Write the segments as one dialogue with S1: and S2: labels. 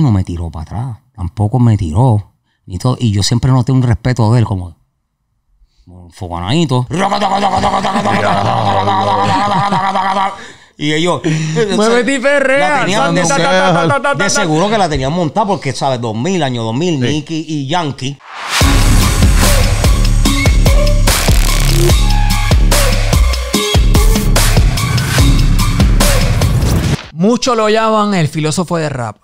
S1: no me tiró para atrás, tampoco me tiró. Ni todo, y yo siempre noté un respeto de él, como, un fogonadito. Y ellos. De seguro que la tenían montada porque, ¿sabes? 2000, año 2000, Nicky y Yankee.
S2: Muchos lo llaman el filósofo de rap.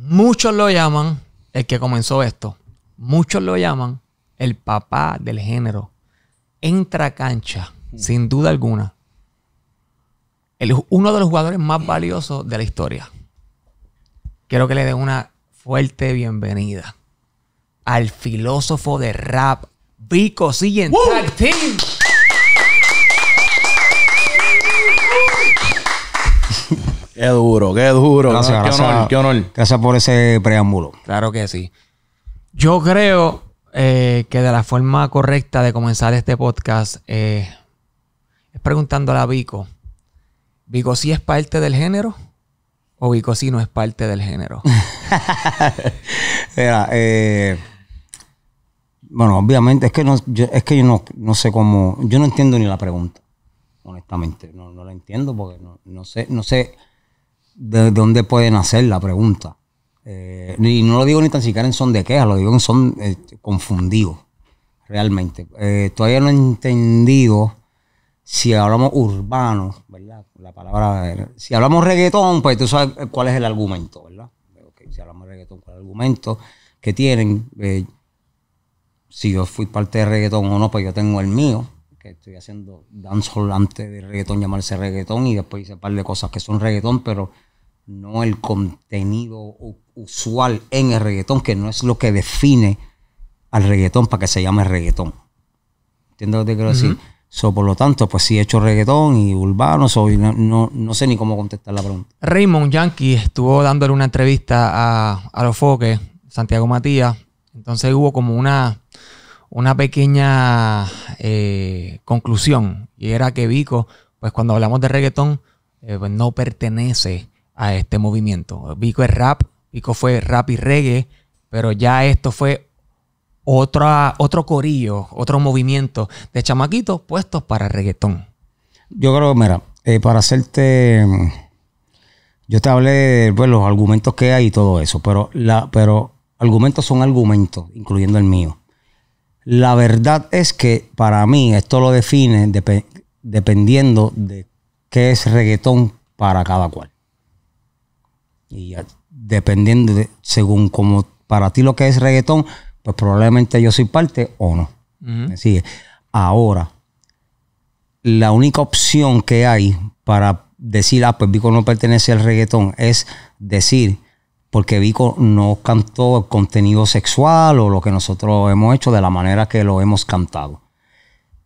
S2: Muchos lo llaman el que comenzó esto. Muchos lo llaman el papá del género. Entra cancha, sin duda alguna. El, uno de los jugadores más valiosos de la historia. Quiero que le den una fuerte bienvenida al filósofo de rap, Vico Siguiente Tag
S1: Qué duro, qué duro. Gracias, por ese preámbulo. Claro que sí.
S2: Yo creo eh, que de la forma correcta de comenzar este podcast eh, es preguntándole a Vico. ¿Vico sí es parte del género? ¿O Vico sí no es parte del
S1: género? Eh, bueno, obviamente es que no, yo, es que no, no, sé cómo, yo no entiendo ni la pregunta, honestamente, no, no la entiendo porque no, no sé, no sé, de dónde pueden hacer la pregunta. y eh, no lo digo ni tan siquiera en son de queja, lo digo en son eh, confundidos, realmente. Eh, todavía no he entendido si hablamos urbano, ¿verdad? La palabra, si hablamos reggaetón, pues tú sabes cuál es el argumento, ¿verdad? si hablamos reggaetón, ¿cuál es el argumento que tienen? si yo fui parte de reggaetón o no, pues yo tengo el mío, que estoy haciendo dancehall antes de reggaetón, llamarse reggaetón, y después hice un par de cosas que son reggaetón, pero no el contenido usual en el reggaetón, que no es lo que define al reggaetón para que se llame reggaetón. ¿Entiendes lo que quiero decir? So, por lo tanto, pues sí he hecho reggaetón y urbano, soy no, sé ni cómo contestar la pregunta.
S2: Raymond Yankee estuvo dándole una entrevista a, a los foques, Santiago Matías. Entonces hubo como una, una pequeña eh, conclusión. Y era que Vico, pues cuando hablamos de reggaetón, eh, pues no pertenece a este movimiento. Vico es rap, Vico fue rap y reggae, pero ya esto fue otra, otro corillo, otro movimiento de chamaquitos puestos para reggaetón.
S1: Yo creo, mira, eh, para hacerte... Yo te hablé de pues, los argumentos que hay y todo eso, pero, la, pero argumentos son argumentos, incluyendo el mío. La verdad es que para mí esto lo define dependiendo de qué es reggaetón para cada cual. Y dependiendo según como para ti lo que es reggaetón, pues probablemente yo soy parte o no. Ahora, la única opción que hay para decir, ah, pues Vico no pertenece al reggaetón, es decir, porque Vico no cantó el contenido sexual o lo que nosotros hemos hecho de la manera que lo hemos cantado.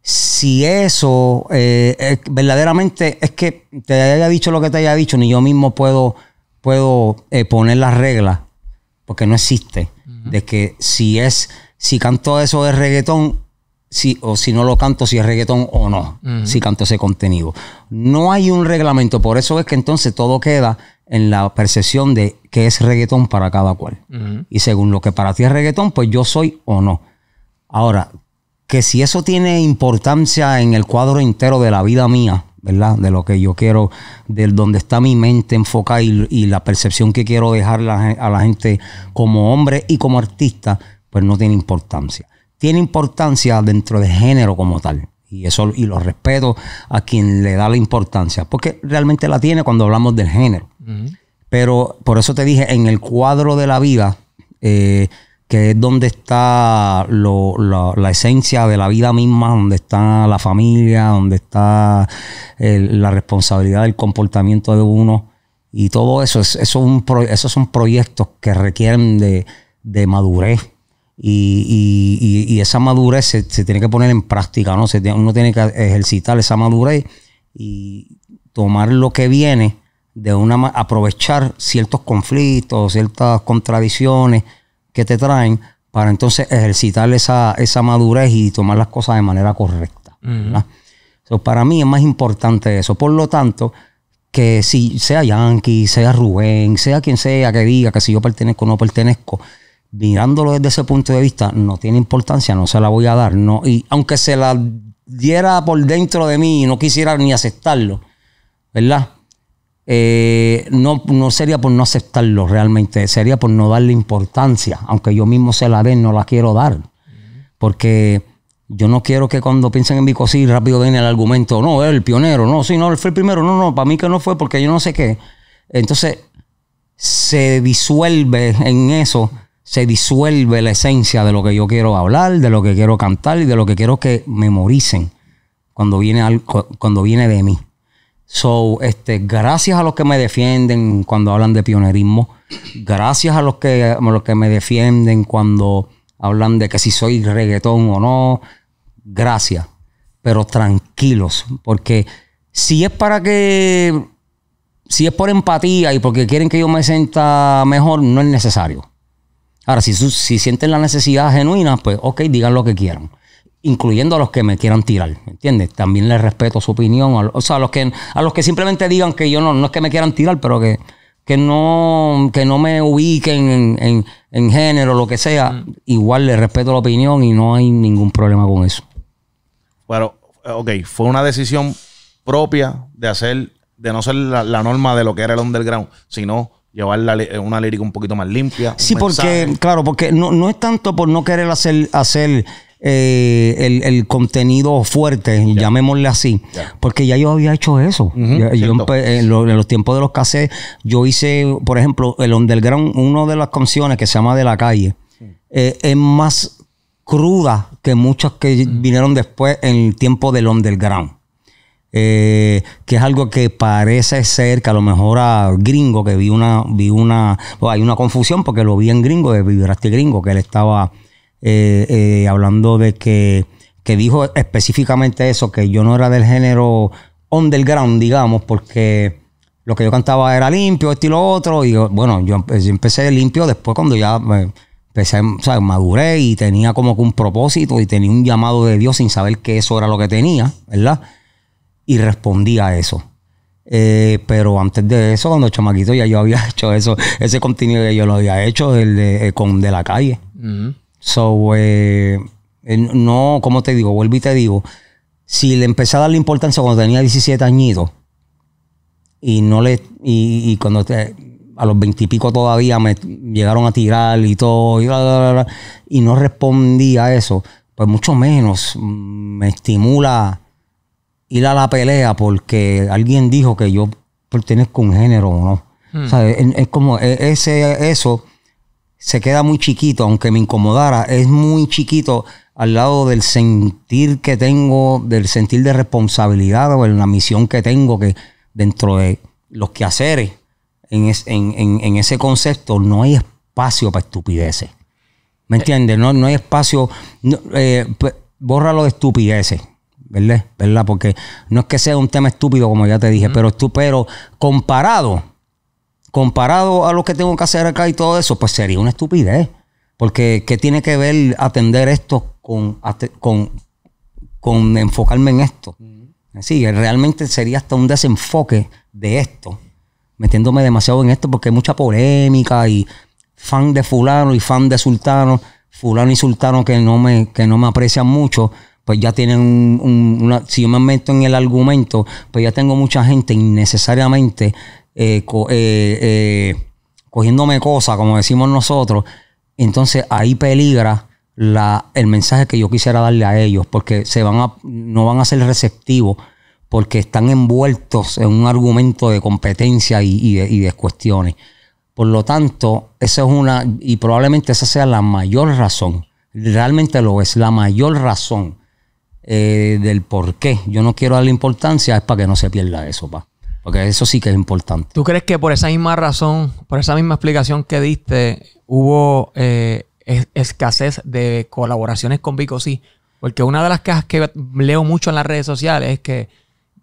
S1: Si eso eh, eh, verdaderamente es que te haya dicho lo que te haya dicho, ni yo mismo puedo puedo eh, poner las reglas, porque no existe, de que si es, si canto eso es reggaetón, si, o si no lo canto, si es reggaetón o no, si canto ese contenido. No hay un reglamento, por eso es que entonces todo queda en la percepción de que es reggaetón para cada cual. Y según lo que para ti es reggaetón, pues yo soy o no. Ahora, que si eso tiene importancia en el cuadro entero de la vida mía, ¿verdad? De lo que yo quiero, de donde está mi mente enfocada y, la percepción que quiero dejar a la gente como hombre y como artista, pues no tiene importancia. Tiene importancia dentro del género como tal. Y eso y lo respeto a quien le da la importancia, porque realmente la tiene cuando hablamos del género. Pero por eso te dije, en el cuadro de la vida, eh, que es donde está la esencia de la vida misma, donde está la familia, donde está la responsabilidad del comportamiento de uno. Y todo eso, es, eso esos son proyectos que requieren de, madurez. Y, esa madurez se, tiene que poner en práctica, ¿no? Se, uno tiene que ejercitar esa madurez y tomar lo que viene de una aprovechar ciertos conflictos, ciertas contradicciones que te traen para entonces ejercitar esa, madurez y tomar las cosas de manera correcta. para mí es más importante eso. Por lo tanto, que si sea Yankee, sea Rubén, sea quien sea que diga que si yo pertenezco o no pertenezco, mirándolo desde ese punto de vista, no tiene importancia, no se la voy a dar. No, y aunque se la diera por dentro de mí y no quisiera ni aceptarlo, ¿verdad? Eh, no, no sería por no aceptarlo realmente, sería por no darle importancia, aunque yo mismo se la dé, no la quiero dar. Porque yo no quiero que cuando piensen en mi cocina, rápido den el argumento, no, él el pionero, no, sí, no, él fue el primero, no, no, para mí que no fue porque yo no sé qué. Entonces, se disuelve en eso, se disuelve la esencia de lo que yo quiero hablar, de lo que quiero cantar y de lo que quiero que memoricen cuando viene, cuando viene de mí. So, este, gracias a los que me defienden cuando hablan de pionerismo, gracias a los que, que me defienden cuando hablan de que si soy reggaetón o no, gracias. Pero tranquilos, porque si es para que, si es por empatía y porque quieren que yo me sienta mejor, no es necesario. Ahora, si, si sienten la necesidad genuina, pues ok, digan lo que quieran incluyendo a los que me quieran tirar, ¿entiendes? También les respeto su opinión, o sea, a los que a los que simplemente digan que yo no, no es que me quieran tirar, pero que, que no que no me ubiquen en, en, género, lo que sea, mm. igual les respeto la opinión y no hay ningún problema con eso.
S3: Bueno, eh, ok, fue una decisión propia de hacer, de no ser la, norma de lo que era el underground, sino llevar una lírica un poquito más limpia. Sí, porque,
S1: claro, porque no, es tanto por no querer hacer, hacer eh, el, contenido fuerte, llamémosle así, porque ya yo había hecho eso. en, los tiempos de los cassettes, yo hice, por ejemplo, el Underground, una de las canciones que se llama De la calle, eh, es más cruda que muchas que vinieron después en el tiempo del Underground. Eh, que es algo que parece ser que a lo mejor a gringo, que vi una, vi una, oh, hay una confusión porque lo vi en gringo, de viviraste Gringo, que él estaba eh, eh, hablando de que, que dijo específicamente eso, que yo no era del género underground, digamos, porque lo que yo cantaba era limpio, esto y lo otro. Y bueno, yo, empecé limpio después cuando ya empecé, o sea, maduré y tenía como que un propósito y tenía un llamado de Dios sin saber que eso era lo que tenía, ¿verdad? Y respondí a eso. Eh, pero antes de eso, cuando chamaquito ya yo había hecho eso, ese contenido que yo lo había hecho el de, con de la calle. So, eh, eh, no, como te digo, vuelvo y te digo, si le empecé a darle importancia cuando tenía 17 añitos y no le, y, cuando a los 20 y pico todavía me llegaron a tirar y todo, y, no respondí a eso, pues mucho menos me estimula ir a la pelea porque alguien dijo que yo pertenezco a un género o no. Hmm. O sea, es, como e, ese, eso se queda muy chiquito, aunque me incomodara, es muy chiquito al lado del sentir que tengo, del sentir de responsabilidad o en la misión que tengo que dentro de los quehaceres, en, en, ese concepto no hay espacio para estupideces. ¿Me eh. entiendes? No, hay espacio, eh, pues, borra estupideces. ¿verdad? Porque no es que sea un tema estúpido, como ya te dije, pero, tú, pero comparado comparado a lo que tengo que hacer acá y todo eso, pues sería una estupidez. Porque ¿qué tiene que ver atender esto con, con, enfocarme en esto? Sí, realmente sería hasta un desenfoque de esto, metiéndome demasiado en esto porque hay mucha polémica y fan de fulano y fan de sultano, fulano y sultano que no me, que no me aprecian mucho, pues ya tienen un, una, si yo me meto en el argumento, pues ya tengo mucha gente innecesariamente eh, eh, eh, cogiéndome cosas, como decimos nosotros, entonces ahí peligra la, el mensaje que yo quisiera darle a ellos, porque se van a, no van a ser receptivos, porque están envueltos en un argumento de competencia y, de, cuestiones. Por lo tanto, esa es una, y probablemente esa sea la mayor razón, realmente lo es, la mayor razón del por qué yo no quiero darle importancia es para que no se pierda eso, pa. Porque eso sí que es importante.
S2: ¿Tú crees que por esa misma razón, por esa misma explicación que diste, hubo eh, escasez de colaboraciones con Vico Sí? Porque una de las cajas que leo mucho en las redes sociales es que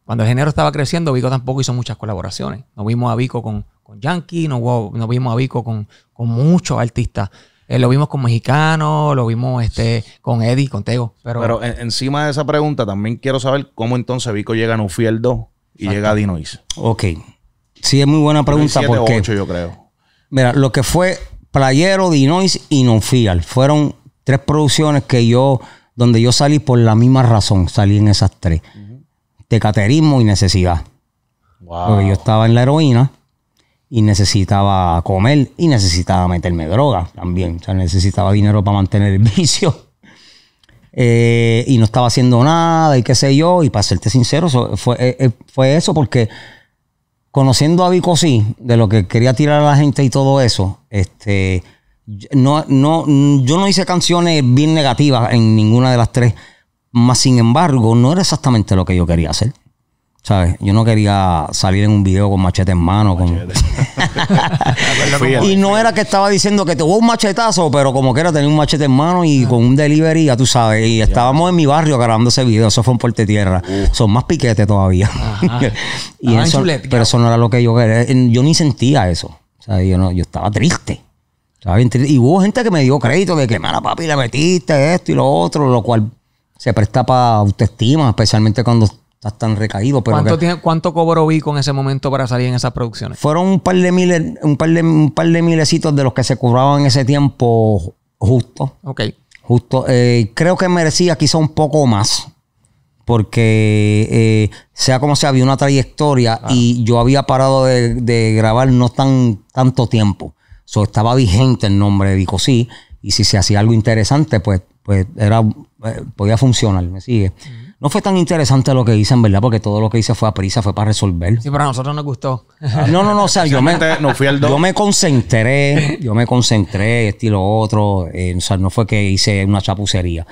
S2: cuando el género estaba creciendo, Vico tampoco hizo muchas colaboraciones. No vimos a Vico con, con Yankee, no, vimos a Vico con, muchos artistas. Eh, lo vimos con mexicanos, lo vimos este, con Eddie, con
S1: Tego. Pero,
S3: encima de esa pregunta, también quiero saber cómo entonces Vico llega a Nufiel 2 y llega
S1: Dinois. Ok. Sí, es muy buena pregunta porque...
S3: yo creo.
S1: Mira, lo que fue Playero, Dinois y Nonfial fueron tres producciones que yo... Donde yo salí por la misma razón, salí en esas tres. Tecaterismo y necesidad. Wow. Porque yo estaba en la heroína y necesitaba comer y necesitaba meterme droga también. O sea, necesitaba dinero para mantener el vicio. Eh, y no estaba haciendo nada y qué sé yo. Y para serte sincero, fue, eh, eh, fue, eso porque conociendo a Vico sí, de lo que quería tirar a la gente y todo eso, este, no, yo no hice canciones bien negativas en ninguna de las tres. Más sin embargo, no era exactamente lo que yo quería hacer. Yo no quería salir en un video con machete en mano. y no era que estaba diciendo que tuvo un machetazo, pero como que era tener un machete en mano y con un delivery, tú sabes. Y estábamos en mi barrio grabando ese video, eso fue en Puerto Tierra. Son más piquetes todavía. y eso, pero eso no era lo que yo quería. Yo ni sentía eso. yo, estaba triste. Y hubo gente que me dio crédito de que, mala papi, le metiste esto y lo otro, lo cual se presta para autoestima, especialmente cuando estás tan recaído. Pero ¿Cuánto, cobro
S2: tiene, ¿Cuánto cobró Vico en ese momento para salir en esas producciones?
S1: Fueron un par de miles, un par de, un par de de los que se cobraban en ese tiempo justo. Ok. Justo. Eh, creo que merecía quizá un poco más. Porque eh, sea como sea, había una trayectoria y yo había parado de, grabar no tan tanto tiempo. So, estaba vigente el nombre de Vico sí. Y si se hacía algo interesante, pues, pues era, eh, podía funcionar, ¿me sigue? No fue tan interesante lo que hice, en verdad, porque todo lo que hice fue a prisa, fue para resolver. Sí,
S2: pero a nosotros nos gustó. No,
S1: no, no, o sea, yo me, no fui al yo me concentré, yo me concentré, estilo otro, eh, o sea, no fue que hice una chapucería.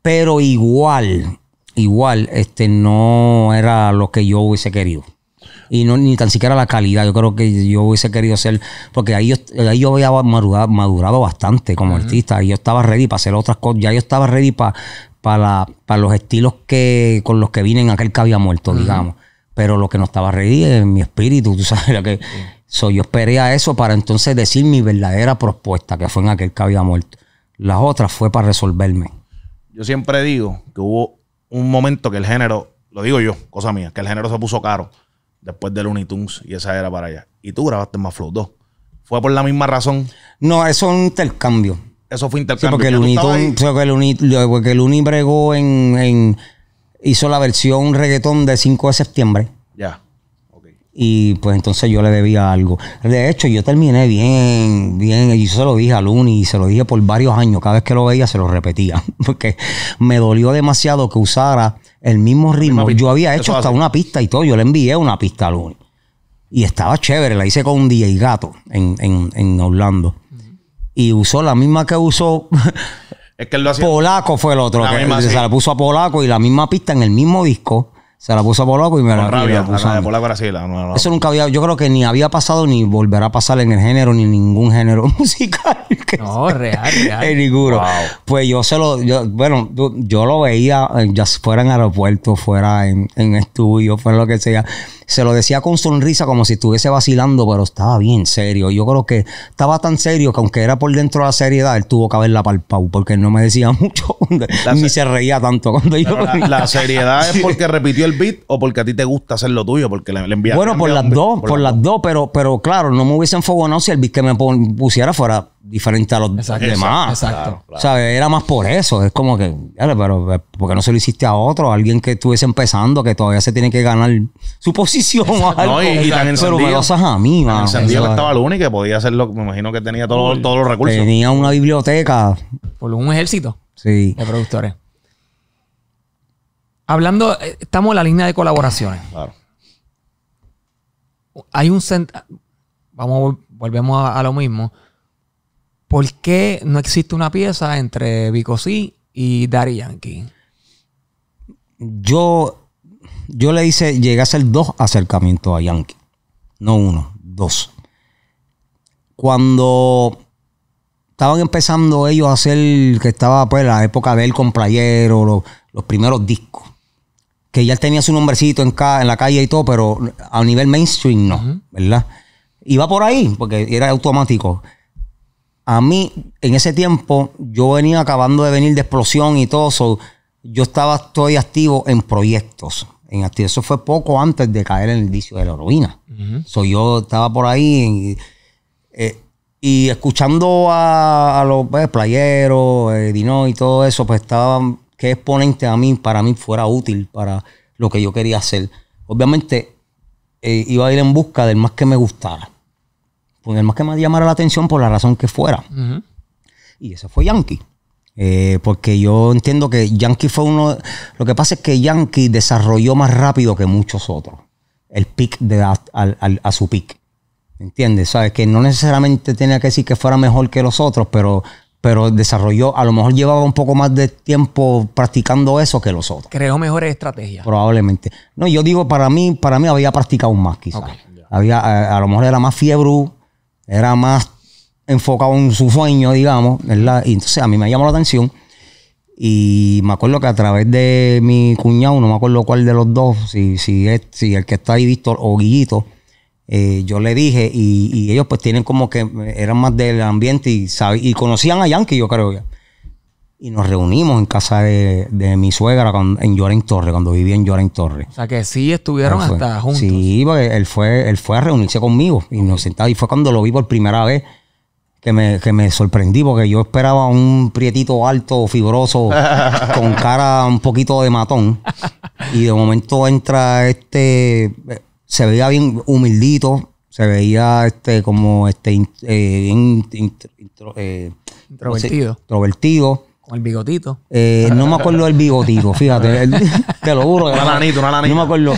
S1: Pero igual, igual, este no era lo que yo hubiese querido. Y no, ni tan siquiera la calidad, yo creo que yo hubiese querido hacer porque ahí yo, ahí yo había madurado, madurado bastante como artista, Ahí yo estaba ready para hacer otras cosas, ya yo estaba ready para para, los estilos que con los que vine en aquel que había muerto, digamos. Pero lo que no estaba ready en mi espíritu, tú sabes que... yo esperé a eso para entonces decir mi verdadera propuesta, que fue en aquel que había muerto. Las otras fue para resolverme.
S3: Yo siempre digo que hubo un momento que el género, lo digo yo, cosa mía, que el género se puso caro después del Looney y esa era para allá. Y tú grabaste más Flow 2. ¿Fue por la misma razón?
S1: No, eso es un intercambio. Eso fue intercambio. porque, el Uni, porque, bregó en, Hizo la versión reggaetón de 5 de septiembre. Ya. Y pues entonces yo le debía algo. De hecho, yo terminé bien, bien. Y yo se lo dije a Luni y se lo dije por varios años. Cada vez que lo veía se lo repetía. Porque me dolió demasiado que usara el mismo ritmo. Yo había hecho hasta una pista y todo. Yo le envié una pista a Luni. Y estaba chévere. La hice con un DJ Gato en, en, en Orlando y usó la misma que usó.
S3: que Polaco
S1: fue el otro. se puso a Polaco y la misma pista en el mismo disco. Se la puso por loco y me la, puso. Eso nunca había, yo creo que ni había pasado ni volverá a pasar en el género, ni ningún género musical. no, real, real. En Pues yo se lo, yo, bueno, yo lo veía, eh, ya fuera en aeropuerto, fuera en, en estudio, fuera lo que sea. Se lo decía con sonrisa como si estuviese vacilando, pero estaba bien serio. Yo creo que estaba tan serio que aunque era por dentro de la seriedad, él tuvo que haberla palpado porque no me decía mucho, ni se reía tanto cuando yo. La, la seriedad es
S3: porque repitió el beat o porque a ti te gusta hacer lo tuyo, porque le, Bueno, por las dos, por, las
S1: dos, pero, pero claro, no me hubiesen fogonado si el beat que me pusiera fuera diferente a los demás. Exacto. era más por eso. Es como que, pero eh, porque no se lo hiciste a otro, alguien que estuviese empezando, que todavía se tiene que ganar su posición o algo. No, y, también a mí, estaba el
S3: único que podía hacerlo, me imagino que tenía
S2: todos los recursos.
S1: Tenía una biblioteca.
S2: Por un ejército.
S1: De productores.
S2: Hablando, eh, estamos en la línea de colaboraciones. Claro. Hay un vamos volvemos a, lo mismo. ¿Por qué no existe una pieza entre Vico y Daddy Yankee?
S1: Yo, yo le hice, llegué a hacer dos acercamientos a Yankee. No uno, dos. Cuando estaban empezando ellos a hacer, que estaba pues la época de él con los primeros discos que ya tenía su nombrecito en, ca en la calle y todo, pero a nivel mainstream no, ¿verdad? Iba por ahí, porque era automático. A mí, en ese tiempo, yo venía acabando de venir de explosión y todo, eso. yo estaba estoy activo en proyectos. En activo. Eso fue poco antes de caer en el vicio de la heroína. yo estaba por ahí y, eh, escuchando a, los pues, playeros, eh, Dino y todo eso, pues estaban qué exponente a mí, para mí fuera útil para lo que yo quería hacer. Obviamente eh, iba a ir en busca del más que me gustara. Pues el más que me llamara la atención por la razón que fuera. Y ese fue Yankee. Eh, porque yo entiendo que Yankee fue uno. Lo que pasa es que Yankee desarrolló más rápido que muchos otros. El pick de a, su pick. ¿Entiendes? ¿Sabes? Que no necesariamente tenía que decir que fuera mejor que los otros, pero pero desarrolló, a lo mejor llevaba un poco más de tiempo practicando eso que los otros.
S2: Creó mejores estrategias.
S1: Probablemente. No, yo digo, para mí, para mí había practicado más quizás. Había, a, lo mejor era más fiebre, era más enfocado en su sueño, digamos, ¿verdad? Y entonces a mí me llamó la atención. Y me acuerdo que a través de mi cuñado, no me acuerdo cuál de los dos, si, si, es, si el que está ahí, Víctor o Guillito, eh, yo le dije, y, ellos pues tienen como que eran más del ambiente y, y conocían a Yankee, yo creo. Ya. Y nos reunimos en casa de, de mi suegra en Lloren Torre, cuando vivía en Lloren Torre. O sea que sí estuvieron hasta juntos. Sí, porque él fue, él fue a reunirse conmigo y nos sentaba. Y fue cuando lo vi por primera vez que me, que me sorprendí, porque yo esperaba un prietito alto, fibroso, con cara un poquito de matón. Y de momento entra este se veía bien humildito, se veía este como este eh, eh, introvertido. introvertido. Con el bigotito. Eh, no me acuerdo del bigotito, fíjate. te lo juro. Una lanita, una No me acuerdo.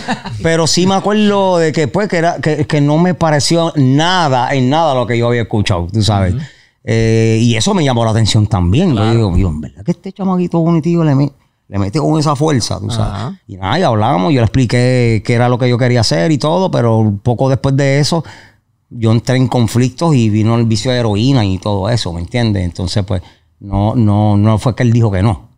S1: Pero sí me acuerdo de que pues que, era, que, que, no me pareció nada, en nada lo que yo había escuchado, tú sabes. y eso me llamó la atención también. Yo digo, Dios, ¿verdad que este chamaquito bonitito le le metí con esa fuerza, tú sabes. Y nada, y hablamos, yo le expliqué qué era lo que yo quería hacer y todo, pero poco después de eso, yo entré en conflictos y vino el vicio de heroína y todo eso, ¿me entiendes? Entonces, pues, no, no, no fue que él dijo que no.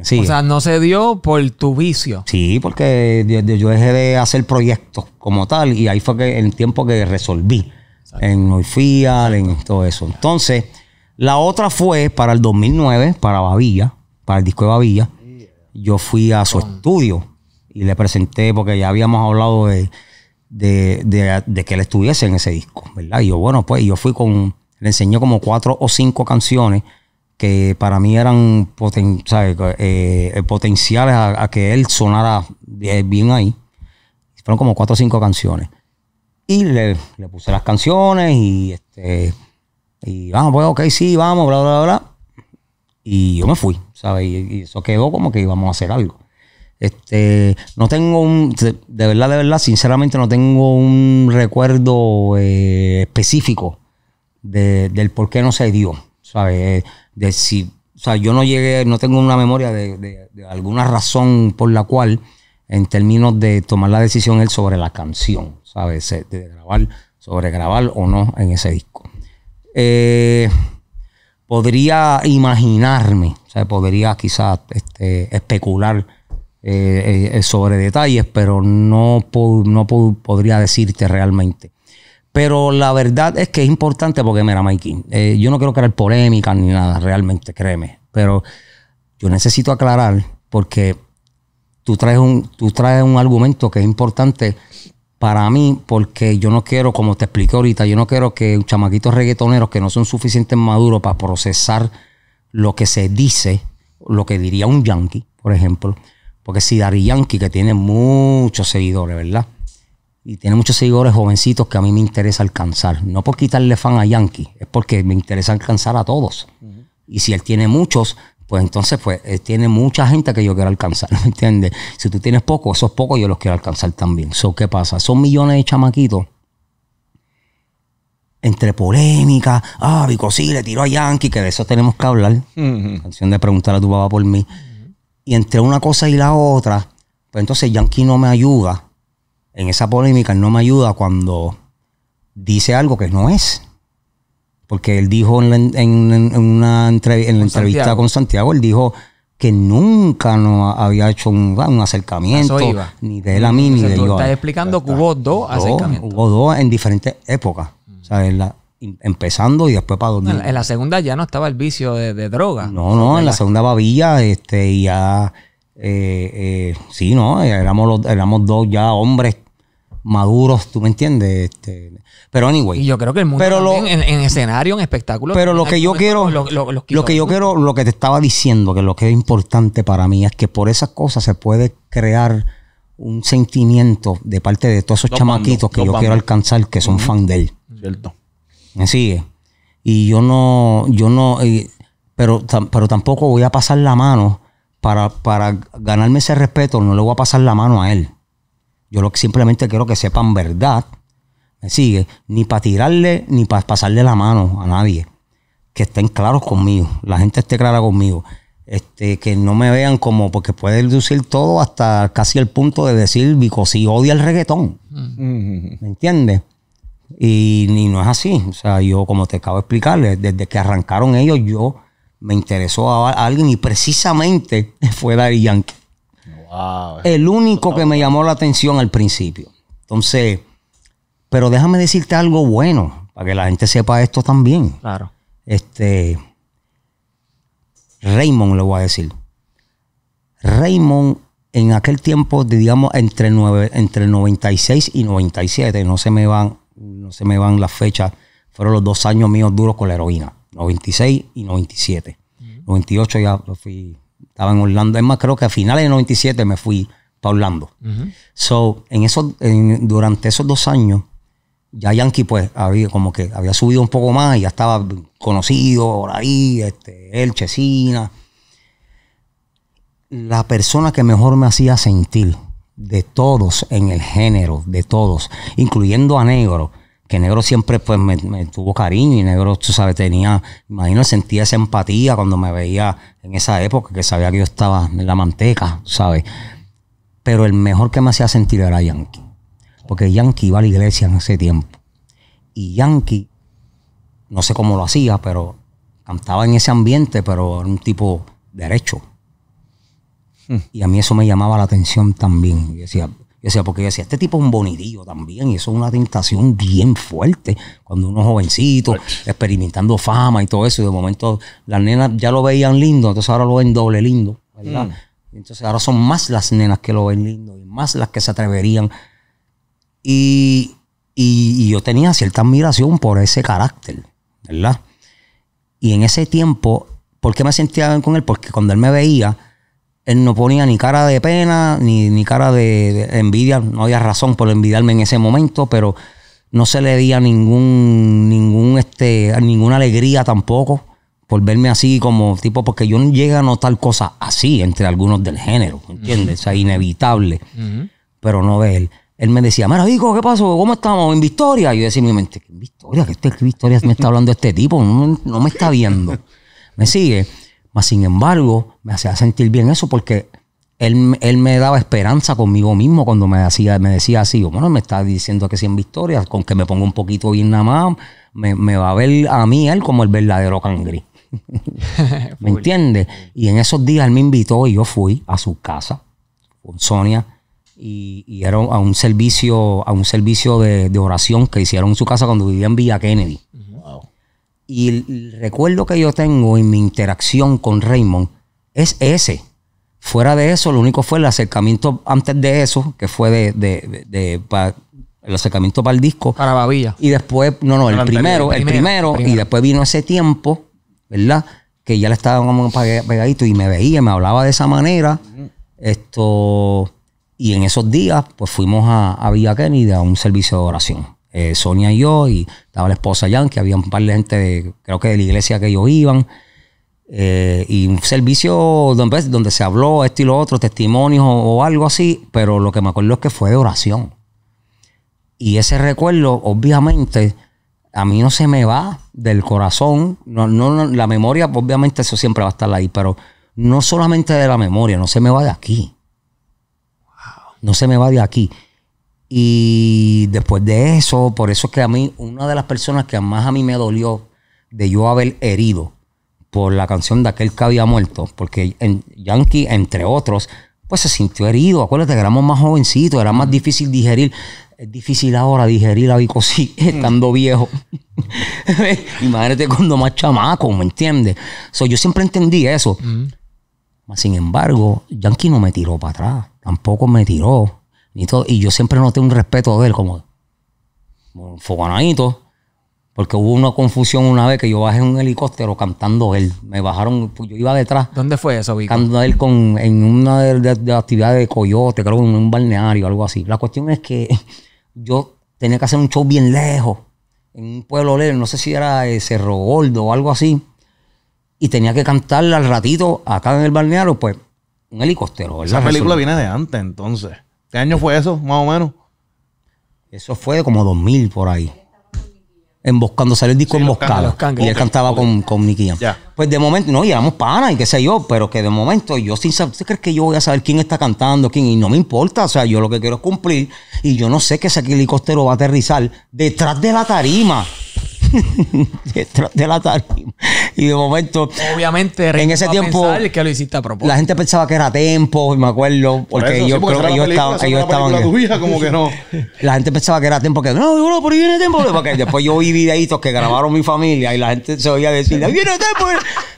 S1: O sea, no se dio por tu vicio. Sí, porque yo, dejé de hacer proyectos como tal y ahí fue que el tiempo que resolví en Fial, en todo eso. Entonces, la otra fue para el 2009, para Babilla, para el disco de Babilla yo fui a su estudio y le presenté, porque ya habíamos hablado de, que él estuviese en ese disco, ¿verdad? Y yo, bueno, pues yo fui con, le enseñé como cuatro o cinco canciones que para mí eran eh, potenciales a, que él sonara bien ahí. Fueron como cuatro o cinco canciones. Y le, puse las canciones y este. Y vamos, pues ok, sí, vamos, bla, bla, bla. Y yo me fui. ¿sabes? Y, eso quedó como que íbamos a hacer algo. Este, no tengo un, de verdad, de verdad, sinceramente no tengo un recuerdo eh, específico de, del por qué no se dio, ¿sabes? Eh, de si, o sea, yo no llegué, no tengo una memoria de, de, alguna razón por la cual, en términos de tomar la decisión él sobre la canción, ¿sabes? De grabar, sobre grabar o no en ese disco. Eh, podría imaginarme, o sea, podría quizás este, especular eh, eh, sobre detalles, pero no, no podría decirte realmente. Pero la verdad es que es importante porque, mira, Mikey, eh, yo no quiero crear polémica ni nada, realmente, créeme. Pero yo necesito aclarar porque tú traes un, tú traes un argumento que es importante para mí, porque yo no quiero, como te expliqué ahorita, yo no quiero que un chamaquitos reggaetoneros que no son suficientes maduros para procesar lo que se dice, lo que diría un yankee, por ejemplo. Porque si Darío Yankee, que tiene muchos seguidores, ¿verdad? Y tiene muchos seguidores jovencitos que a mí me interesa alcanzar. No por quitarle fan a Yankee, es porque me interesa alcanzar a todos. Y si él tiene muchos, pues entonces pues eh, tiene mucha gente que yo quiero alcanzar, ¿me entiendes? Si tú tienes poco, esos pocos yo los quiero alcanzar también. ¿Qué pasa? Son millones de chamaquitos entre polémica, ah, Vico sí, le tiró a Yankee, que de eso tenemos que hablar. Canción de preguntar a tu papá por mí. Y entre una cosa y la otra, pues entonces Yankee no me ayuda. En esa polémica no me ayuda cuando dice algo que no es. Porque él dijo en, la, una en la entrevista con Santiago, él dijo que nunca no había hecho un, acercamiento, ni de él a mí, ni de yo. Estás
S2: explicando que hubo
S1: dos acercamientos. Hubo dos en diferentes épocas. Mm. O sea, empezando y después para dormir.
S2: En, la, segunda ya no estaba el vicio de, droga. No, no, en la,
S1: segunda babilla, este, ya, eh, eh, sí, no, éramos, los, éramos dos ya hombres maduros, ¿tú me entiendes? Este, pero anyway. yo creo que el mundo en, escenario, en espectáculo.
S2: Pero lo que yo quiero, lo, que yo quiero,
S1: lo que te estaba diciendo, que lo que es importante para mí es que por esas cosas se puede crear un sentimiento de parte de todos esos chamaquitos que yo quiero alcanzar, que son fan de él. Cierto. ¿Me sigue? Y yo no, yo no, pero, pero tampoco voy a pasar la mano para, para ganarme ese respeto, no le voy a pasar la mano a él. Yo lo, simplemente quiero que sepan verdad, ¿me sigue? Ni para tirarle, ni para pasarle la mano a nadie. Que estén claros conmigo, la gente esté clara conmigo. Este, que no me vean como, porque puede deducir todo hasta casi el punto de decir, Vico, si odia el reggaetón. Mm. ¿Me entiendes? Y, no es así. O sea, yo, como te acabo de explicarles, desde que arrancaron ellos, yo me interesó a, alguien y precisamente fue Daddy Yankee. El único que me llamó la atención al principio. Entonces, pero déjame decirte algo bueno, para que la gente sepa esto también. Claro. Este. Raymond, le voy a decir. Raymond, en aquel tiempo, digamos, entre, entre 96 y 97, no se me van, no se me van las fechas, fueron los dos años míos duros con la heroína, 96 y 97. 98 ya fui estaba en Orlando. Es más, creo que a finales del 97 me fui para Orlando. So, en eso, durante esos dos años, ya Yankee, pues, había como que había subido un poco más y ya estaba conocido por ahí, este, el Chesina. La persona que mejor me hacía sentir de todos en el género, de todos, incluyendo a negro que Negro siempre pues me, tuvo cariño y Negro, tú sabes, tenía, imagino, sentía esa empatía cuando me veía en esa época, que sabía que yo estaba en la manteca, ¿sabes? Pero el mejor que me hacía sentir era Yankee, porque Yankee iba a la iglesia en ese tiempo. Y Yankee, no sé cómo lo hacía, pero cantaba en ese ambiente, pero era un tipo derecho. Hmm. Y a mí eso me llamaba la atención también. y decía, porque yo decía, este tipo es un bonidillo también, y eso es una tentación bien fuerte. Cuando uno es jovencito, experimentando fama y todo eso, y de momento las nenas ya lo veían lindo, entonces ahora lo ven doble lindo, mm. Entonces ahora son más las nenas que lo ven lindo, y más las que se atreverían. y yo tenía cierta admiración por ese carácter, ¿verdad? Y en ese tiempo, ¿por qué me sentía bien con él? Porque cuando él me veía, él no ponía ni cara de pena, ni, ni cara de, envidia. No había razón por envidiarme en ese momento, pero no se le día ningún, ningún, este, ninguna alegría tampoco por verme así como tipo, porque yo no llegué a notar cosas así entre algunos del género, ¿entiendes? O sea, inevitable. Pero no ve él. Él me decía, mira, hijo, ¿qué pasó? ¿Cómo estamos? ¿En Victoria? yo decía en mi mente, Victoria? ¿Qué, este, Victoria me está hablando este tipo? no me está viendo. ¿Me sigue? Mas, sin embargo, me hacía sentir bien eso porque él, me daba esperanza conmigo mismo cuando me, hacía, me decía así, bueno, me está diciendo que si en Victoria, con que me ponga un poquito bien nada más, me, me va a ver a mí él como el verdadero cangri. ¿Me entiendes? Y en esos días él me invitó y yo fui a su casa con Sonia y, y era a un servicio, a un servicio de, oración que hicieron en su casa cuando vivía en Villa Kennedy. Y el, recuerdo que yo tengo en mi interacción con Raymond es ese. Fuera de eso, lo único fue el acercamiento antes de eso, que fue de, de, de, el acercamiento para el disco. Para Babilla. Y después, no, no, el, primero, el primero, y después vino ese tiempo, ¿verdad? Que ya le estaba como pegadito y me veía, me hablaba de esa manera. Esto. Y en esos días, pues fuimos a, a Villa Kennedy a un servicio de oración. Eh, Sonia y yo, y estaba la esposa Jan, que había un par de gente, creo que de la iglesia que ellos iban. Eh, y un servicio donde, donde, se habló esto y lo otro, testimonios o, algo así, pero lo que me acuerdo es que fue de oración. Y ese recuerdo, obviamente, a mí no se me va del corazón. No, la memoria, obviamente, eso siempre va a estar ahí, pero no solamente de la memoria, no se me va de aquí. No se me va de aquí. Y después de eso, por eso es que a mí, una de las personas que más a mí me dolió de yo haber herido por la canción de aquel que había muerto, porque Yankee, entre otros, pues se sintió herido. Acuérdate que éramos más jovencitos, era más difícil digerir. Es difícil ahora digerir la bicosí estando viejo. Imagínate cuando más chamaco, ¿me entiendes? So, yo siempre entendí eso. sin embargo, Yankee no me tiró para atrás. Tampoco me tiró y, yo siempre noté un respeto de él, como, un fogonadito, porque hubo una confusión una vez que yo bajé en un helicóptero cantando él. Me bajaron, pues, yo iba detrás. ¿Dónde fue eso, Vico? Cantando él en una de, de, actividades de Coyote, creo en un balneario, algo así. La cuestión es que yo tenía que hacer un show bien lejos, en un pueblo lejos, no sé si era eh, Cerro Gordo o algo así. Y tenía que cantar al ratito acá en el balneario, pues, un helicóptero. Esa película viene
S3: de antes, entonces.
S1: ¿Qué año fue eso, más o menos? Eso fue como 2000 por ahí. Emboscando, salió el disco Emboscado. Y él cantaba con, con Nicky Pues de momento, no, y éramos panas y qué sé yo, pero que de momento yo sin saber, crees que yo voy a saber quién está cantando, quién? Y no me importa, o sea, yo lo que quiero es cumplir y yo no sé que ese helicóptero va a aterrizar detrás de la tarima de la tarde Y de momento. Obviamente, en ese tiempo. La gente pensaba que era tempo, me acuerdo. Porque yo creo que yo estaba. La gente pensaba que era tempo, que no, Porque después yo vi videitos que grabaron mi familia y la gente se oía decir, viene tempo.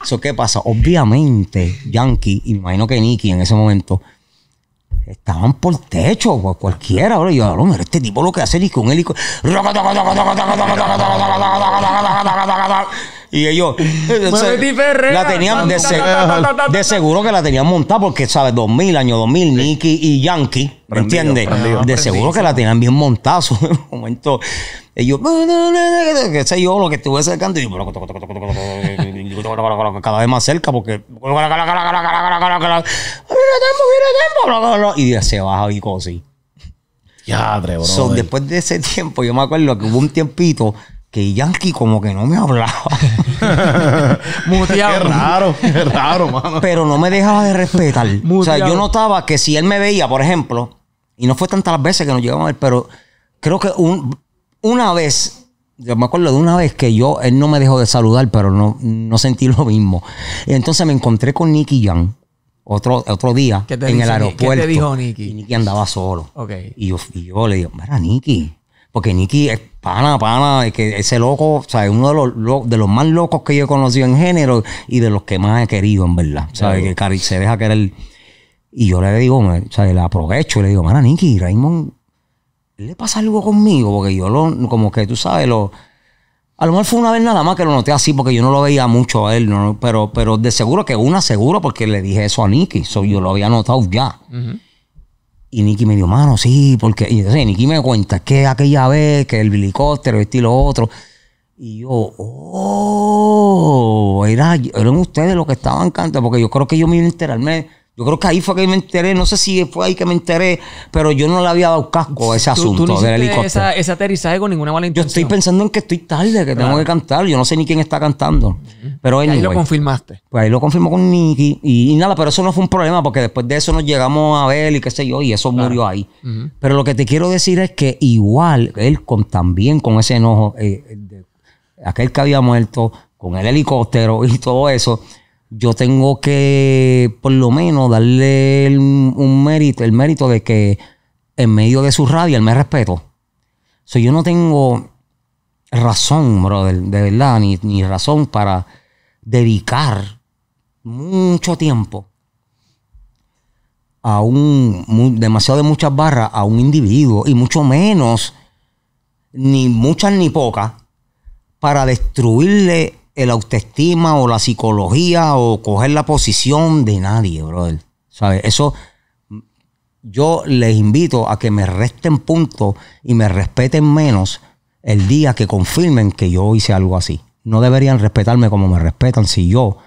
S1: Eso, ¿qué pasa? Obviamente, Yankee, imagino que Nicky en ese momento Estaban por techo, cualquiera. Ahora yo, hombre, este tipo lo que hace ni con él y ellos. la tenían de, seguro que la tenían montada porque, ¿sabes? 2000, año 2000, Nicky y Yankee. ¿Me entiendes? De seguro que la tenían bien montada. En momento, ellos. ¿Qué sé yo? Lo que estuve acercando, Y cada vez más cerca porque y se baja y cosí. Ya, bro. después de ese tiempo, yo me acuerdo que hubo un tiempito que Yankee como que no me hablaba. Qué raro, qué raro, mano. Pero no me dejaba de respetar. o sea, yo notaba que si él me veía, por ejemplo, y no fue tantas las veces que nos llegamos a ver, pero creo que una vez yo me acuerdo de una vez que yo, él no me dejó de saludar, pero no, no sentí lo mismo. entonces me encontré con Nicky Young otro, otro día en el aeropuerto. ¿Qué te dijo Nicky? Nicky andaba solo. Y, yo, y yo le digo, mira, Nicky. Porque Nicky es pana, pana, es que ese loco, o sea, es uno de los, de más locos que yo he conocido en género y de los que más he querido, en verdad. ¿Sabes? Que Cari se deja querer. Y yo le digo, o sea, le aprovecho le digo, mira, Nicky, Raymond ¿le pasa algo conmigo? Porque yo lo, como que tú sabes, lo, a lo mejor fue una vez nada más que lo noté así porque yo no lo veía mucho a él, ¿no? pero, pero de seguro que una seguro porque le dije eso a Nicky, yo lo había notado ya. Y Nicky me dio mano, sí, porque y Nicky me cuenta que aquella vez, que el helicóptero, este y otro. Y yo, oh, eran ustedes los que estaban cantando, porque yo creo que yo me iba a enterarme yo creo que ahí fue que me enteré, no sé si fue ahí que me enteré, pero yo no le había dado casco a ese asunto tú no del helicóptero. ese aterrizaje con ninguna valentía. Yo estoy pensando en que estoy tarde, que tengo que cantar. Yo no sé ni quién está cantando. Pero ahí lo confirmaste. Pues ahí lo confirmó con Nicky. Y, nada, pero eso no fue un problema, porque después de eso nos llegamos a ver y qué sé yo, y eso murió ahí. Pero lo que te quiero decir es que igual él también con ese enojo, eh, aquel que había muerto, con el helicóptero y todo eso yo tengo que por lo menos darle el, un mérito, el mérito de que en medio de su radio él me respeto. So, yo no tengo razón, brother, de verdad, ni, razón para dedicar mucho tiempo a un demasiado de muchas barras a un individuo y mucho menos ni muchas ni pocas para destruirle el autoestima o la psicología o coger la posición de nadie, brother. ¿Sabes? Eso yo les invito a que me resten puntos y me respeten menos el día que confirmen que yo hice algo así. No deberían respetarme como me respetan si yo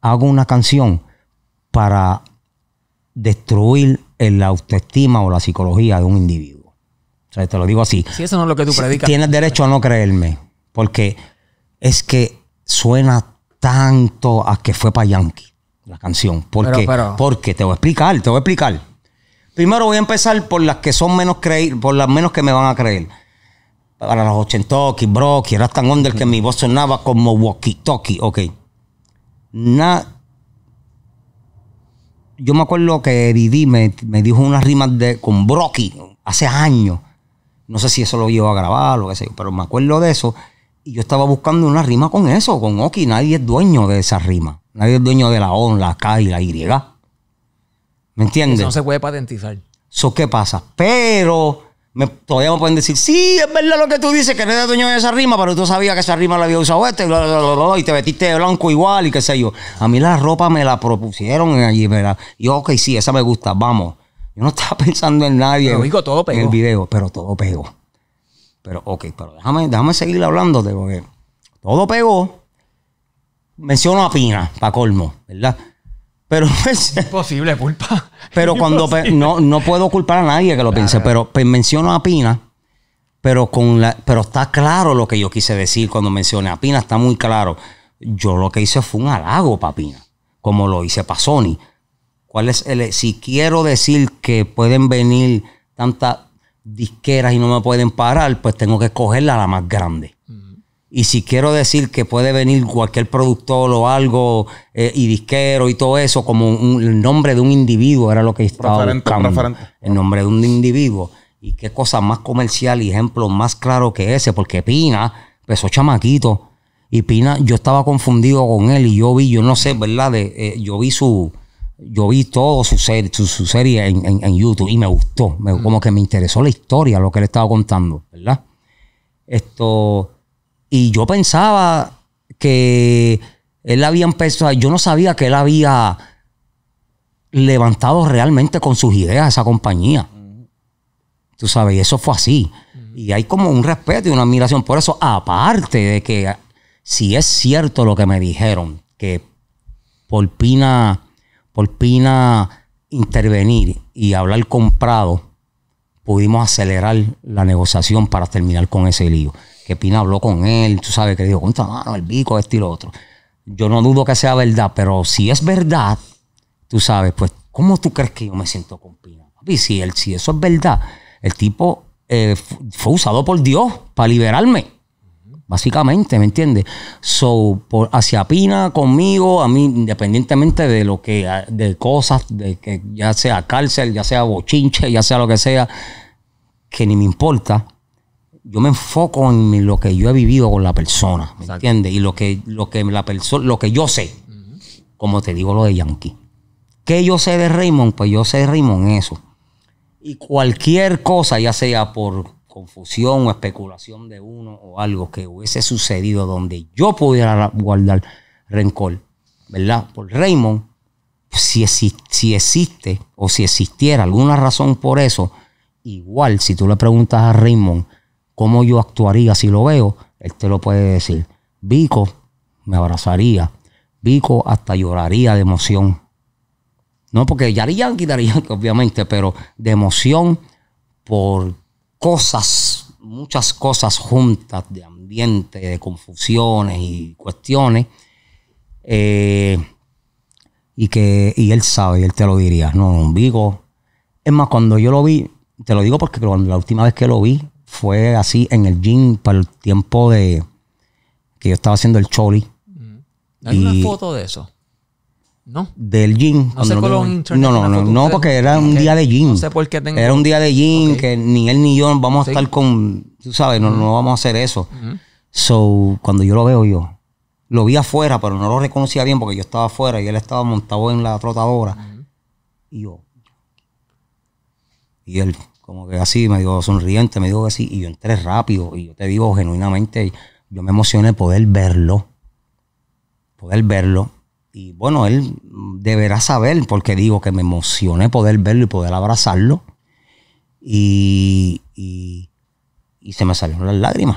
S1: hago una canción para destruir la autoestima o la psicología de un individuo. O sea, te lo digo así. Si eso no es lo que tú predicas. Tienes derecho a no creerme, porque es que suena tanto a que fue para Yankee la canción. ¿Por qué? Porque te voy a explicar, te voy a explicar. Primero voy a empezar por las que son menos creíbles, por las menos que me van a creer. Para los ochentoki, Brocky, era tan under que mi voz sonaba como walkie-talkie, ok. Na... Yo me acuerdo que Didi me, me dijo unas rimas de, con Brocky hace años. No sé si eso lo iba a grabar o qué sé yo, pero me acuerdo de eso y yo estaba buscando una rima con eso, con Oki. Nadie es dueño de esa rima. Nadie es dueño de la O, la K y la Y. ¿Me entiendes? Eso no
S2: se puede patentizar.
S1: Eso qué pasa. Pero todavía me pueden decir, sí, es verdad lo que tú dices, que no eres dueño de esa rima, pero tú sabías que esa rima la había usado este, y te vestiste de blanco igual y qué sé yo. A mí la ropa me la propusieron allí, ¿verdad? Y yo, ok, sí, esa me gusta, vamos. Yo no estaba pensando en nadie. todo pegó. En el video, pero todo pegó. Pero, ok, pero déjame, seguir hablándote, porque todo pegó. Menciono a Pina, para colmo, ¿verdad? Pero es pues, Imposible, culpa. Pero cuando no, puedo culpar a nadie que lo piense, pero pues, menciono a Pina, pero con la, pero está claro lo que yo quise decir cuando mencioné a Pina, está muy claro. Yo lo que hice fue un halago para Pina, como lo hice para Sony. ¿Cuál si quiero decir que pueden venir tantas disqueras y no me pueden parar, pues tengo que escogerla la más grande. Y si quiero decir que puede venir cualquier productor o algo, eh, y disquero y todo eso, como el nombre de un individuo era lo que estaba El nombre de un individuo. Y qué cosa más comercial y ejemplo más claro que ese, porque Pina un pues, chamaquito. Y Pina, yo estaba confundido con él y yo vi, yo no sé, ¿verdad? De, eh, yo vi su, yo vi todo su, su, serie en, YouTube y me gustó. Como que me interesó la historia, lo que él estaba contando, ¿verdad? Esto. Y yo pensaba que él había empezado. Yo no sabía que él había levantado realmente con sus ideas esa compañía. Tú sabes, eso fue así. Y hay como un respeto y una admiración por eso, aparte de que si es cierto lo que me dijeron, que Polpina por Pina intervenir y hablar con Prado, pudimos acelerar la negociación para terminar con ese lío. Que Pina habló con él, tú sabes, que dijo, contra mano, el bico, este y lo otro. Yo no dudo que sea verdad, pero si es verdad, tú sabes, pues, ¿cómo tú crees que yo me siento con Pina? Y si, si eso es verdad, el tipo eh, fue usado por Dios para liberarme básicamente, ¿me entiendes? So, hacia Pina, conmigo, a mí, independientemente de lo que, ah, de cosas, de que ya sea cárcel, ya sea bochinche, ya sea lo que sea, que ni me importa, yo me enfoco en lo que yo he vivido con la persona, ¿me entiendes? Y lo que, lo que la persona, lo que yo sé, como te digo lo de Yankee. ¿Qué yo sé de Raymond? Pues yo sé de Raymond eso. Y cualquier cosa, ya sea por confusión o especulación de uno o algo que hubiese sucedido donde yo pudiera guardar rencor, ¿verdad? Por Raymond, si, si existe o si existiera alguna razón por eso, igual si tú le preguntas a Raymond cómo yo actuaría si lo veo, él te lo puede decir. Vico me abrazaría. Vico hasta lloraría de emoción. No porque ya y quitarían, obviamente, pero de emoción por cosas, muchas cosas juntas de ambiente, de confusiones y cuestiones. Eh, y que y él sabe, y él te lo diría. No, Vigo. Es más, cuando yo lo vi, te lo digo porque la última vez que lo vi fue así en el gym para el tiempo de que yo estaba haciendo el choli. Mm. ¿Hay una foto
S2: de eso? No.
S1: Del gym. No no No, no, porque era un día de jean No sé por qué Era un día de gym que ni él ni yo vamos a estar con. Tú sabes, no, vamos a hacer eso. So, cuando yo lo veo, yo lo vi afuera, pero no lo reconocía bien porque yo estaba afuera y él estaba montado en la trotadora. Y yo. Y él, como que así, me dijo sonriente, me dijo así. Y yo entré rápido. Y yo te digo genuinamente, yo me emocioné poder verlo. Poder verlo y bueno, él deberá saber, porque digo que me emocioné poder verlo y poder abrazarlo. Y, y, se me salieron las lágrimas.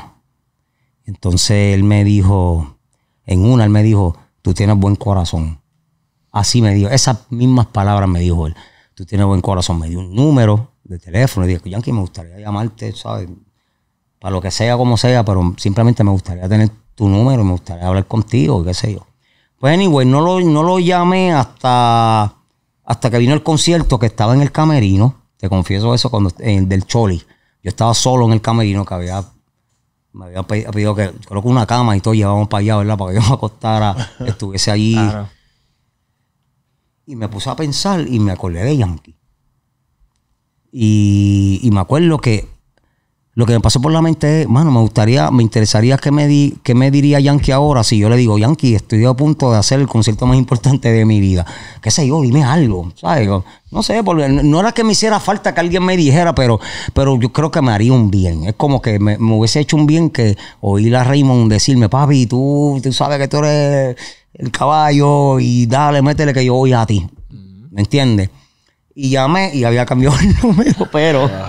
S1: Entonces él me dijo, en una, él me dijo, tú tienes buen corazón. Así me dijo, esas mismas palabras me dijo él. Tú tienes buen corazón. Me dio un número de teléfono y dijo, Yankee, me gustaría llamarte, ¿sabes? Para lo que sea, como sea, pero simplemente me gustaría tener tu número, me gustaría hablar contigo, qué sé yo. Pues anyway, no lo, no lo llamé hasta, hasta que vino el concierto que estaba en el camerino. Te confieso eso cuando eh, del Choli. Yo estaba solo en el camerino que había me había pedido que coloque una cama y todo llevábamos para allá, ¿verdad? Para que yo me acostara, estuviese allí. Y me puse a pensar y me acordé de Yankee. Y, y me acuerdo que lo que me pasó por la mente es, mano, me gustaría, me interesaría qué me, di, que me diría Yankee ahora si yo le digo, Yankee, estoy a punto de hacer el concierto más importante de mi vida. ¿Qué sé yo? Dime algo, ¿sabes? No sé, porque no era que me hiciera falta que alguien me dijera, pero, pero yo creo que me haría un bien. Es como que me, hubiese hecho un bien que oír a Raymond decirme, papi, tú, tú sabes que tú eres el caballo y dale, métele que yo voy a ti. ¿Me entiendes? Y llamé y había cambiado el número, pero... Ah.